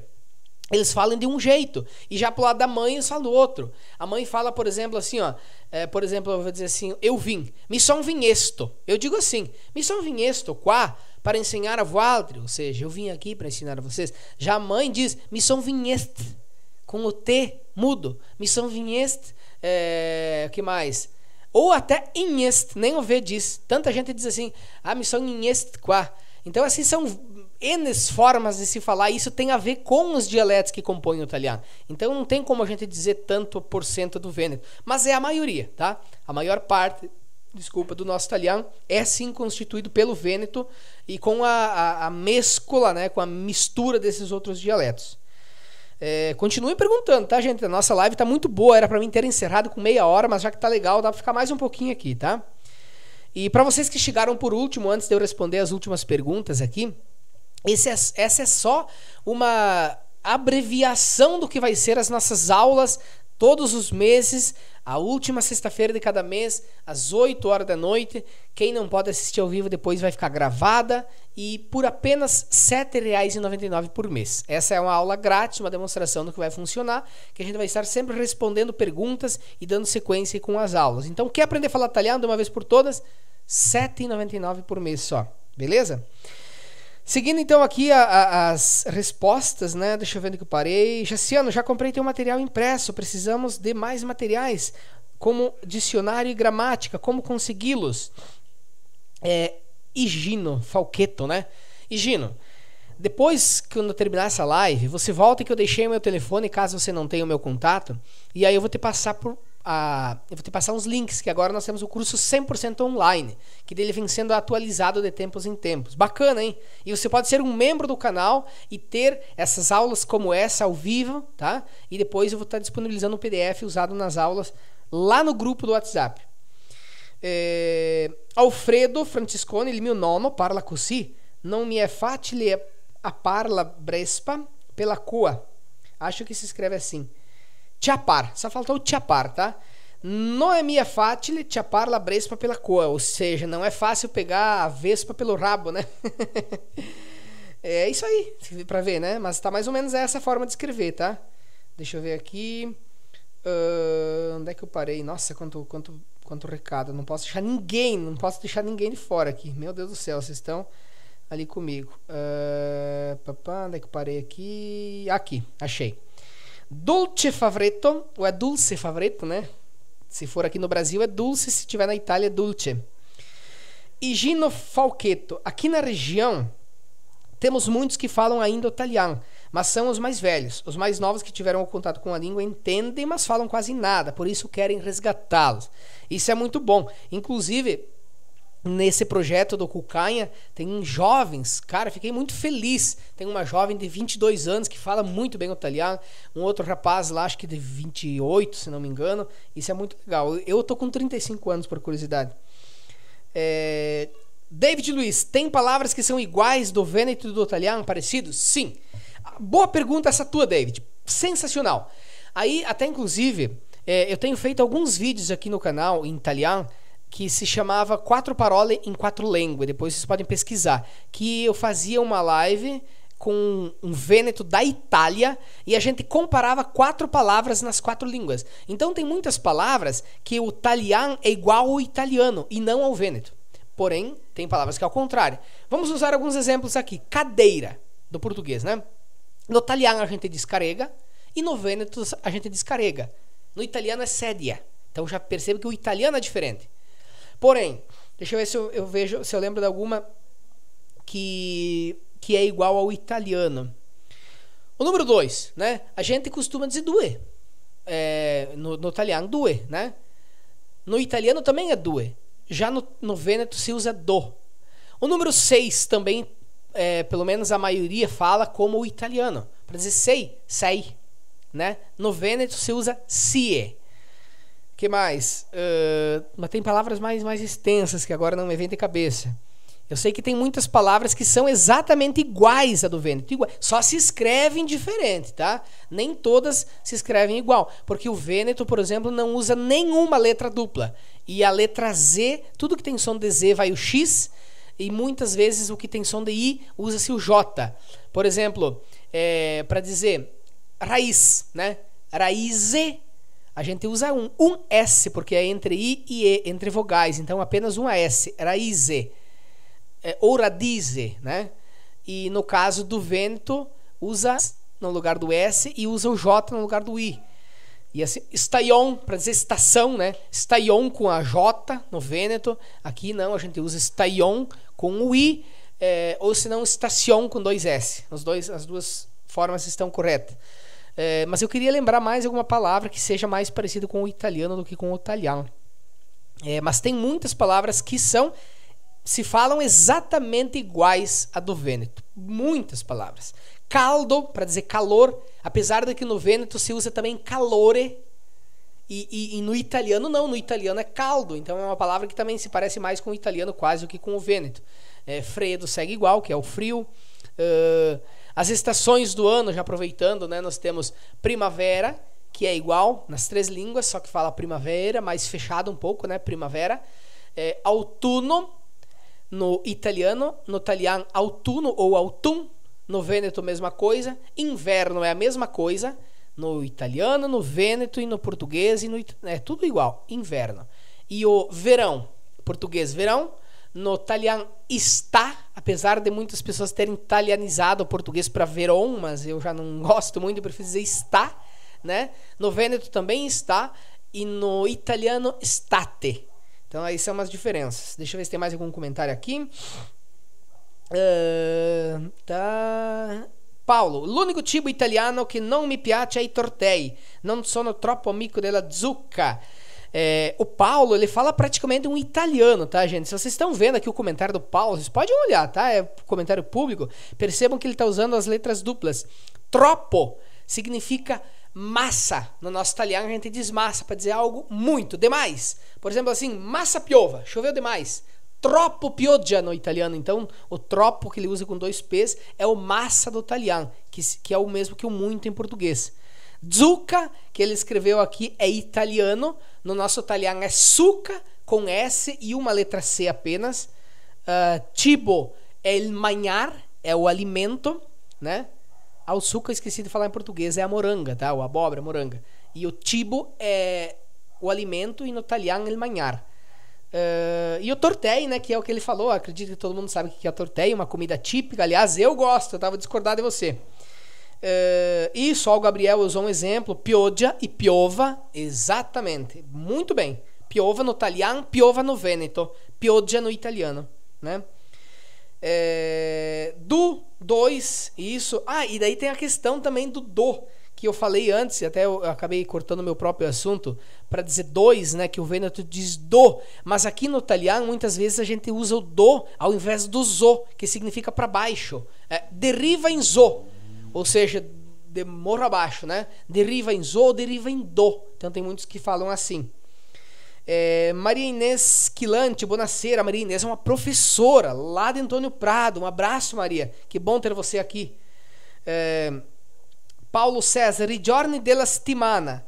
eles falam de um jeito. E já pro lado da mãe, eles falam do outro. A mãe fala, por exemplo, assim, ó. É, por exemplo, eu vou dizer assim, eu vim. Me son vinhesto. Eu digo assim, me son vinhesto qua para ensinar a voaltre. Ou seja, eu vim aqui para ensinar a vocês. Já a mãe diz, me son vinheste. Com o T mudo. Me son vinheste. É, que mais? Ou até em est, nem o V diz. Tanta gente diz assim, a ah, missão em est qua. Então, assim, são N formas de se falar, isso tem a ver com os dialetos que compõem o italiano. Então não tem como a gente dizer tanto por cento do Vêneto, mas é a maioria, tá? A maior parte, desculpa, do nosso italiano é sim constituído pelo Vêneto e com a, a, a mescla, né, com a mistura desses outros dialetos. É, continue perguntando, tá, gente? A nossa live tá muito boa. Era para mim ter encerrado com meia hora, mas já que tá legal, dá pra ficar mais um pouquinho aqui, tá? E para vocês que chegaram por último, antes de eu responder as últimas perguntas aqui, esse é, essa é só uma abreviação do que vai ser as nossas aulas Todos os meses, a última sexta-feira de cada mês, às 8 horas da noite. Quem não pode assistir ao vivo depois vai ficar gravada e por apenas R$ 7,99 por mês. Essa é uma aula grátis, uma demonstração do que vai funcionar, que a gente vai estar sempre respondendo perguntas e dando sequência com as aulas. Então, quer aprender a falar italiano de uma vez por todas? R$ 7,99 por mês só. Beleza? Seguindo então aqui a, a, as respostas, né? Deixa eu ver onde que eu parei. Jaciano, já comprei teu material impresso. Precisamos de mais materiais, como dicionário e gramática. Como consegui-los? É, Higino, Falqueto, né? Higino, depois que eu terminar essa live, você volta que eu deixei meu telefone, caso você não tenha o meu contato, e aí eu vou te passar por a, eu vou te passar uns links, que agora nós temos o curso 100% online, que dele vem sendo atualizado de tempos em tempos. Bacana, hein? E você pode ser um membro do canal e ter essas aulas como essa ao vivo, tá? E depois eu vou estar disponibilizando um PDF usado nas aulas lá no grupo do WhatsApp. É... Alfredo Franciscone, ele meu nono parla così. Não me é fácil é a parla brespa pela cua. Acho que se escreve assim. Tiapar, só faltou o Tiapar, tá? Não é minha facile tiapar la brespa pela coa, ou seja, não é fácil pegar a vespa pelo rabo, né? é isso aí, pra ver, né? Mas tá mais ou menos essa forma de escrever, tá? Deixa eu ver aqui. Uh, onde é que eu parei? Nossa, quanto, quanto, quanto recado. Não posso deixar ninguém, não posso deixar ninguém de fora aqui. Meu Deus do céu, vocês estão ali comigo. Uh, ah, papá, onde é que eu parei aqui? Aqui, achei. Dolce Favretto, ou é Dulce Favretto, né? Se for aqui no Brasil é Dulce, se tiver na Itália é Dulce. E Gino Falchetto. Aqui na região temos muitos que falam ainda italiano, mas são os mais velhos. Os mais novos que tiveram o contato com a língua entendem, mas falam quase nada, por isso querem resgatá-los. Isso é muito bom. Inclusive, nesse projeto do Cucaia tem jovens, cara, fiquei muito feliz. Tem uma jovem de 22 anos que fala muito bem o italiano, um outro rapaz lá, acho que de 28, se não me engano. Isso é muito legal. Eu tô com 35 anos, por curiosidade. É... David Luiz, tem palavras que são iguais do Vêneto e do italiano, parecidos? Sim. Boa pergunta essa tua, David. Sensacional. Aí, até inclusive, é, eu tenho feito alguns vídeos aqui no canal em italiano que se chamava Quatro Parole em Quatro Línguas, depois vocês podem pesquisar, que eu fazia uma live com um vêneto da Itália e a gente comparava quatro palavras nas quatro línguas. Então tem muitas palavras que o italiano é igual ao italiano e não ao vêneto. Porém, tem palavras que é ao contrário. Vamos usar alguns exemplos aqui. Cadeira, do português, né? No italiano a gente diz carega e no vêneto a gente diz carega. No italiano é sedia. Então já percebe que o italiano é diferente. Porém, deixa eu ver se eu, eu vejo, se eu lembro de alguma que, que é igual ao italiano. O número 2, né? A gente costuma dizer due. É, no, no, italiano, due, né? No italiano também é due. Já no, no Vêneto se usa do. O número 6 também, é, pelo menos a maioria fala como o italiano. Para dizer sei, sei, né? No Vêneto se usa sie que mais? Uh, mas tem palavras mais, mais extensas que agora não me vem de cabeça. Eu sei que tem muitas palavras que são exatamente iguais à do Vêneto. Só se escrevem diferente, tá? Nem todas se escrevem igual. Porque o Vêneto, por exemplo, não usa nenhuma letra dupla. E a letra Z, tudo que tem som de Z vai o X. E muitas vezes o que tem som de I usa-se o J. Por exemplo, é, eh, para dizer raiz, né? Raize a gente usa um, um S, porque é entre I e E, entre vogais, então apenas um S, raize, é, ou radize, né? E no caso do vento, usa no lugar do S e usa o J no lugar do I. E assim, estaion, para dizer estação, né? Estaion com a J no Vêneto. Aqui não, a gente usa estaion com o I, é, ou se não, estacion com dois S. Os dois, as duas formas estão corretas. É, mas eu queria lembrar mais alguma palavra que seja mais parecida com o italiano do que com o italiano. É, mas tem muitas palavras que são se falam exatamente iguais a do Vêneto. Muitas palavras. Caldo, para dizer calor, apesar de que no Vêneto se usa também calore. E, e, e, no italiano não, no italiano é caldo, então é uma palavra que também se parece mais com o italiano quase do que com o Vêneto. É, fredo segue igual, que é o frio. Uh, as estações do ano, já aproveitando, né, nós temos primavera, que é igual nas três línguas, só que fala primavera, mais fechado um pouco, né? Primavera. É, no italiano, no italiano autunno ou autum, no vêneto mesma coisa, inverno é a mesma coisa, no italiano, no vêneto e no português, e no, é tudo igual, inverno. E o verão, português verão, no italiano está, apesar de muitas pessoas terem italianizado o português para Veron, mas eu já não gosto muito, eu prefiro dizer está, né? No Vêneto também está e no italiano state. Então aí são umas diferenças. Deixa eu ver se tem mais algum comentário aqui. Uh, tá. Paulo, l'unico cibo tipo italiano che non mi piace è é i tortei. Non sono troppo amico della zucca. É, o Paulo, ele fala praticamente um italiano, tá, gente? Se vocês estão vendo aqui o comentário do Paulo, vocês podem olhar, tá? É comentário público. Percebam que ele está usando as letras duplas. Troppo significa massa. No nosso italiano a gente diz massa para dizer algo muito, demais. Por exemplo, assim, massa piova, choveu demais. Troppo pioggia no italiano. Então, o troppo que ele usa com dois P's é o massa do italiano, que, que é o mesmo que o muito em português. Zucca, que ele escreveu aqui, é italiano. No nosso italiano é suca, com S e uma letra C apenas. Uh, ah, tibo é il manhar, é o alimento, né? A ah, suca, esqueci de falar em português, é a moranga, tá? O abóbora, a moranga. E o tibo é o alimento e no italiano il manhar. Uh, ah, e o tortei, né? Que é o que ele falou. Acredito que todo mundo sabe o que é tortei, uma comida típica. Aliás, eu gosto, eu tá? tava discordado de você. Uh, e só o Gabriel usou um exemplo, Pioggia e Piova, exatamente, muito bem. Piova no italiano, Piova no Veneto, Pioggia no italiano, né? É, do, dois, isso. Ah, e daí tem a questão também do do, que eu falei antes, até eu acabei cortando meu próprio assunto, para dizer dois, né? Que o Veneto diz do, mas aqui no italiano muitas vezes a gente usa o do ao invés do zo, que significa para baixo. É, deriva em zo. Ou seja, de morro abaixo, né? Deriva em zo, deriva em do. Então tem muitos que falam assim. É, Maria Inês Quilante, Bonacera. Maria Inês é uma professora lá de Antônio Prado. Um abraço, Maria. Que bom ter você aqui. É, Paulo César, Rigiorni della settimana.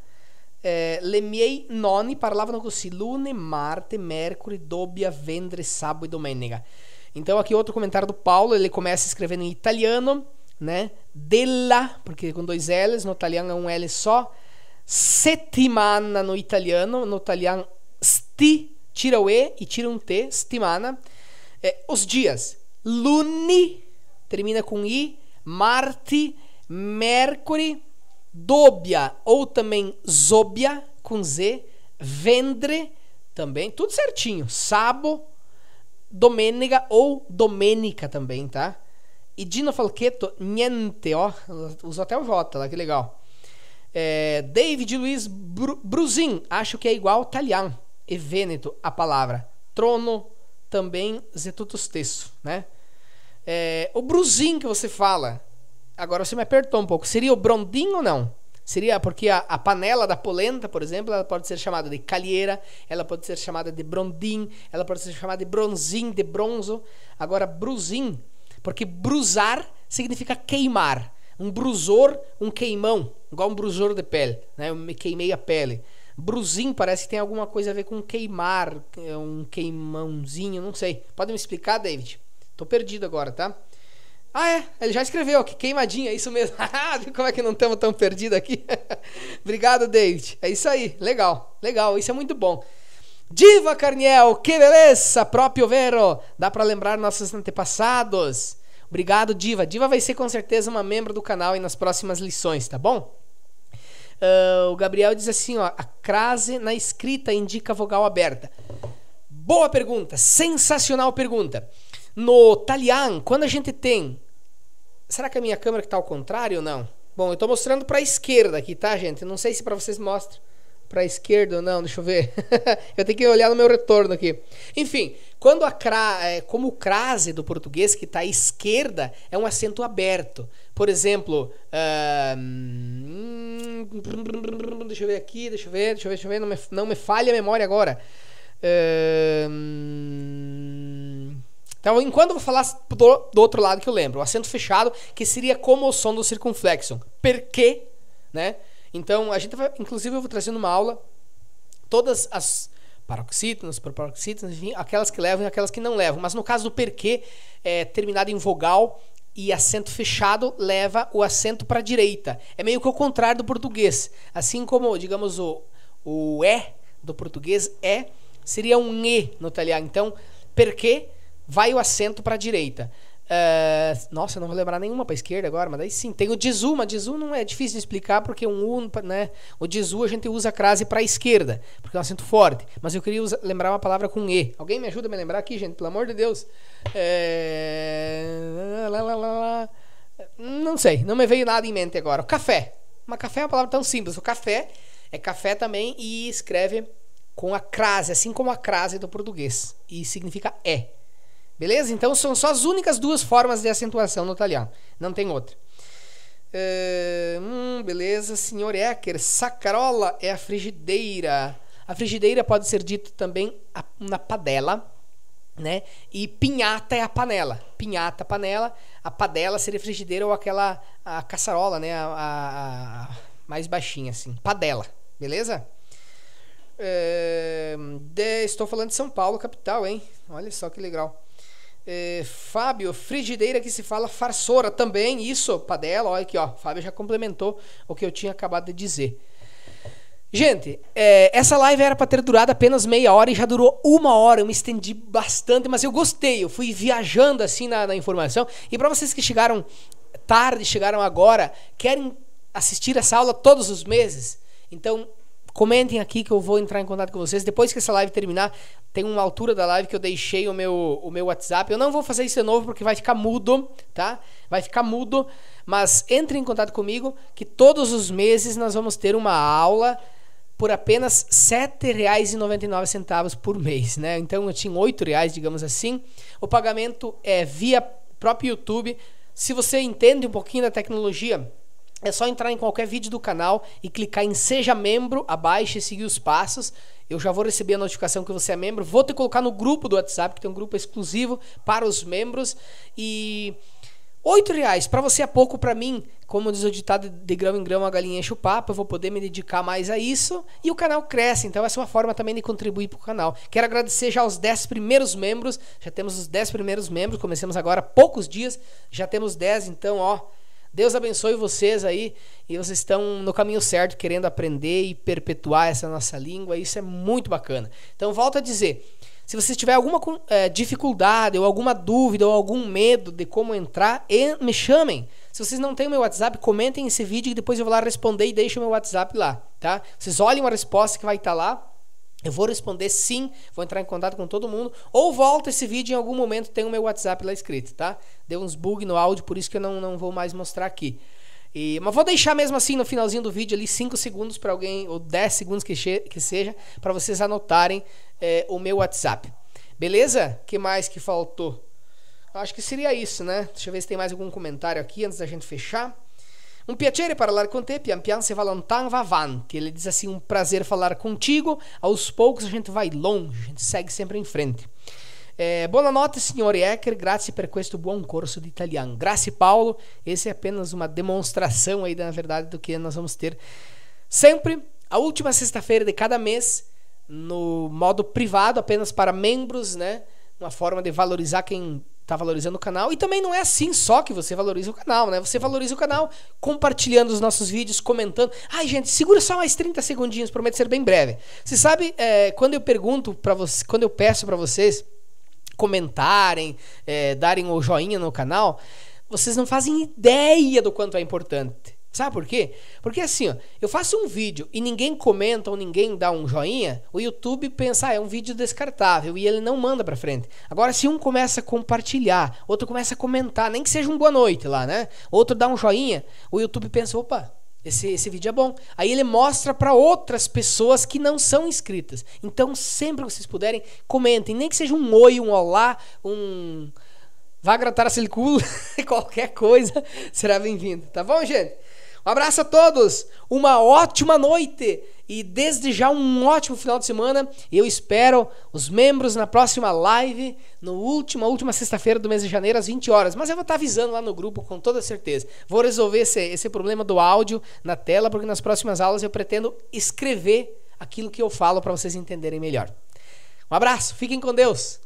Eh, é, le mie nonni parlavano così: lune, Marte, Mercury, dobbia, Vendre, Sábado e Domenica. Então, aqui outro comentário do Paulo. Ele começa escrevendo em italiano né? Della, porque com dois L's, no italiano é um L só. Settimana no italiano, no italiano sti, tira o E e tira um T, settimana. É, os dias, luni, termina com I, Marte, Mercury, Dobia ou também Zobia com Z, Vendre também, tudo certinho, Sabo, Domênega ou domenica também, tá? E Dino Falchetto, niente, ó. Usou até o J lá, que legal. É, David Luiz Bru Bruzin, acho que é igual italiano. e Vêneto a palavra. Trono, também Zetutus Tesso, né? É, o Bruzin que você fala, agora você me apertou um pouco, seria o Brondin ou não? Seria porque a, a, panela da polenta, por exemplo, ela pode ser chamada de calheira, ela pode ser chamada de brondim, ela pode ser chamada de bronzim, de bronzo. Agora, bruzim porque brusar significa queimar. Um brusor, um queimão, igual um brusor de pele, né? Eu me queimei a pele. Bruzim parece que tem alguma coisa a ver com queimar, é um queimãozinho, não sei. Pode me explicar, David? Tô perdido agora, tá? Ah, é, ele já escreveu aqui, queimadinha, é isso mesmo. Como é que não estamos tão perdidos aqui? Obrigado, David. É isso aí, legal, legal, isso é muito bom. Diva Carniel, que beleza! Próprio Vero, dá para lembrar nossos antepassados. Obrigado, Diva. Diva vai ser com certeza uma membro do canal e nas próximas lições, tá bom? Uh, o Gabriel diz assim: ó, a crase na escrita indica vogal aberta. Boa pergunta, sensacional pergunta. No Talian, quando a gente tem. Será que a minha câmera está ao contrário ou não? Bom, eu estou mostrando para a esquerda aqui, tá, gente? Não sei se para vocês mostra para a esquerda ou não, deixa eu ver. eu tenho que olhar no meu retorno aqui. Enfim, quando a cra... É, como o crase do português que está à esquerda é um acento aberto. Por exemplo, uh... deixa eu ver aqui, deixa eu ver, deixa eu ver, deixa eu ver, não me, não me falha a memória agora. Uh... Então, enquanto eu vou falar do, do, outro lado que eu lembro, o acento fechado, que seria como o som do circunflexo. Porque, né? Então, a gente vai, inclusive, eu vou trazendo uma aula, todas as paroxítonas, proparoxítonas, enfim, aquelas que levam e aquelas que não levam. Mas no caso do perquê, é, terminado em vogal e acento fechado, leva o acento para a direita. É meio que o contrário do português. Assim como, digamos, o, o E é do português é, seria um E no italiano. Então, perquê vai o acento para a direita. É, nossa, eu não vou lembrar nenhuma para esquerda agora, mas daí sim. Tem o dizu, mas dizu não é difícil de explicar porque um U, né? O dizu a gente usa a crase para esquerda, porque é um acento forte. Mas eu queria usar, lembrar uma palavra com E. Alguém me ajuda a me lembrar aqui, gente? Pelo amor de Deus. É... Lá, lá, lá, não sei, não me veio nada em mente agora. O café. Mas café é uma palavra tão simples. O café é café também e escreve com a crase, assim como a crase do português. E significa é. Beleza? Então são só as únicas duas formas de acentuação no italiano. Não tem outra. Uh, hum, beleza, senhor Ecker. Sacarola é a frigideira. A frigideira pode ser dito também a, na padela, né? E pinhata é a panela. Pinhata, panela. A padela seria frigideira ou aquela a caçarola, né? A, a, a mais baixinha, assim. Padela, beleza? Uh, de, estou falando de São Paulo, capital, hein? Olha só que legal. É, Fábio, frigideira que se fala farsoura também, isso, padela, olha aqui, ó. Fábio já complementou o que eu tinha acabado de dizer. Gente, é, essa live era para ter durado apenas meia hora e já durou uma hora. Eu me estendi bastante, mas eu gostei. Eu fui viajando assim na, na informação. E para vocês que chegaram tarde, chegaram agora, querem assistir essa aula todos os meses, então Comentem aqui que eu vou entrar em contato com vocês. Depois que essa live terminar, tem uma altura da live que eu deixei o meu, o meu WhatsApp. Eu não vou fazer isso de novo porque vai ficar mudo, tá? Vai ficar mudo. Mas entre em contato comigo que todos os meses nós vamos ter uma aula por apenas R$ 7,99 por mês, né? Então eu tinha R$ reais, digamos assim. O pagamento é via próprio YouTube. Se você entende um pouquinho da tecnologia, é só entrar em qualquer vídeo do canal e clicar em Seja Membro abaixo e seguir os passos. Eu já vou receber a notificação que você é membro. Vou te colocar no grupo do WhatsApp, que tem um grupo exclusivo para os membros. E. Oito reais, para você é pouco, para mim, como diz o ditado de grão em grão a galinha enche o papo, eu vou poder me dedicar mais a isso e o canal cresce, então essa é uma forma também de contribuir para o canal. Quero agradecer já aos 10 primeiros membros, já temos os 10 primeiros membros, começamos agora há poucos dias, já temos 10, então ó, Deus abençoe vocês aí e vocês estão no caminho certo, querendo aprender e perpetuar essa nossa língua. Isso é muito bacana. Então, volto a dizer: se você tiver alguma é, dificuldade, ou alguma dúvida, ou algum medo de como entrar, me chamem. Se vocês não têm o meu WhatsApp, comentem esse vídeo e depois eu vou lá responder e deixo o meu WhatsApp lá, tá? Vocês olhem a resposta que vai estar lá eu vou responder sim, vou entrar em contato com todo mundo. Ou volta esse vídeo em algum momento, tem o meu WhatsApp lá escrito, tá? Deu uns bug no áudio, por isso que eu não, não vou mais mostrar aqui. E, mas vou deixar mesmo assim no finalzinho do vídeo ali 5 segundos para alguém, ou 10 segundos que, que seja, para vocês anotarem é, o meu WhatsApp. Beleza? que mais que faltou? Acho que seria isso, né? Deixa eu ver se tem mais algum comentário aqui antes da gente fechar. Um piacere falar com te, pian pian se va lontan, va avanti. Ele diz assim: um prazer falar contigo. Aos poucos a gente vai longe, a gente segue sempre em frente. É, nota, senhor Ecker, grazie per questo buon corso de italiano. Grazie, Paulo. Esse é apenas uma demonstração aí, na verdade, do que nós vamos ter sempre, a última sexta-feira de cada mês, no modo privado, apenas para membros, né? Uma forma de valorizar quem tá valorizando o canal. E também não é assim só que você valoriza o canal, né? Você valoriza o canal compartilhando os nossos vídeos, comentando. Ai, gente, segura só mais 30 segundinhos, prometo ser bem breve. Você sabe, é, quando eu pergunto para você, quando eu peço para vocês comentarem, é, darem o joinha no canal, vocês não fazem ideia do quanto é importante. Sabe por quê? Porque assim, ó, eu faço um vídeo e ninguém comenta ou ninguém dá um joinha, o YouTube pensa, ah, é um vídeo descartável e ele não manda pra frente. Agora, se um começa a compartilhar, outro começa a comentar, nem que seja um boa noite lá, né? Outro dá um joinha, o YouTube pensa, opa, esse, esse vídeo é bom. Aí ele mostra para outras pessoas que não são inscritas. Então, sempre que vocês puderem, comentem, nem que seja um oi, um olá, um. Vá gratar a culo, qualquer coisa será bem-vindo, tá bom, gente? Um abraço a todos, uma ótima noite e desde já um ótimo final de semana. Eu espero os membros na próxima live, no última última sexta-feira do mês de janeiro às 20 horas. Mas eu vou estar tá avisando lá no grupo com toda certeza. Vou resolver esse, esse problema do áudio na tela porque nas próximas aulas eu pretendo escrever aquilo que eu falo para vocês entenderem melhor. Um abraço, fiquem com Deus.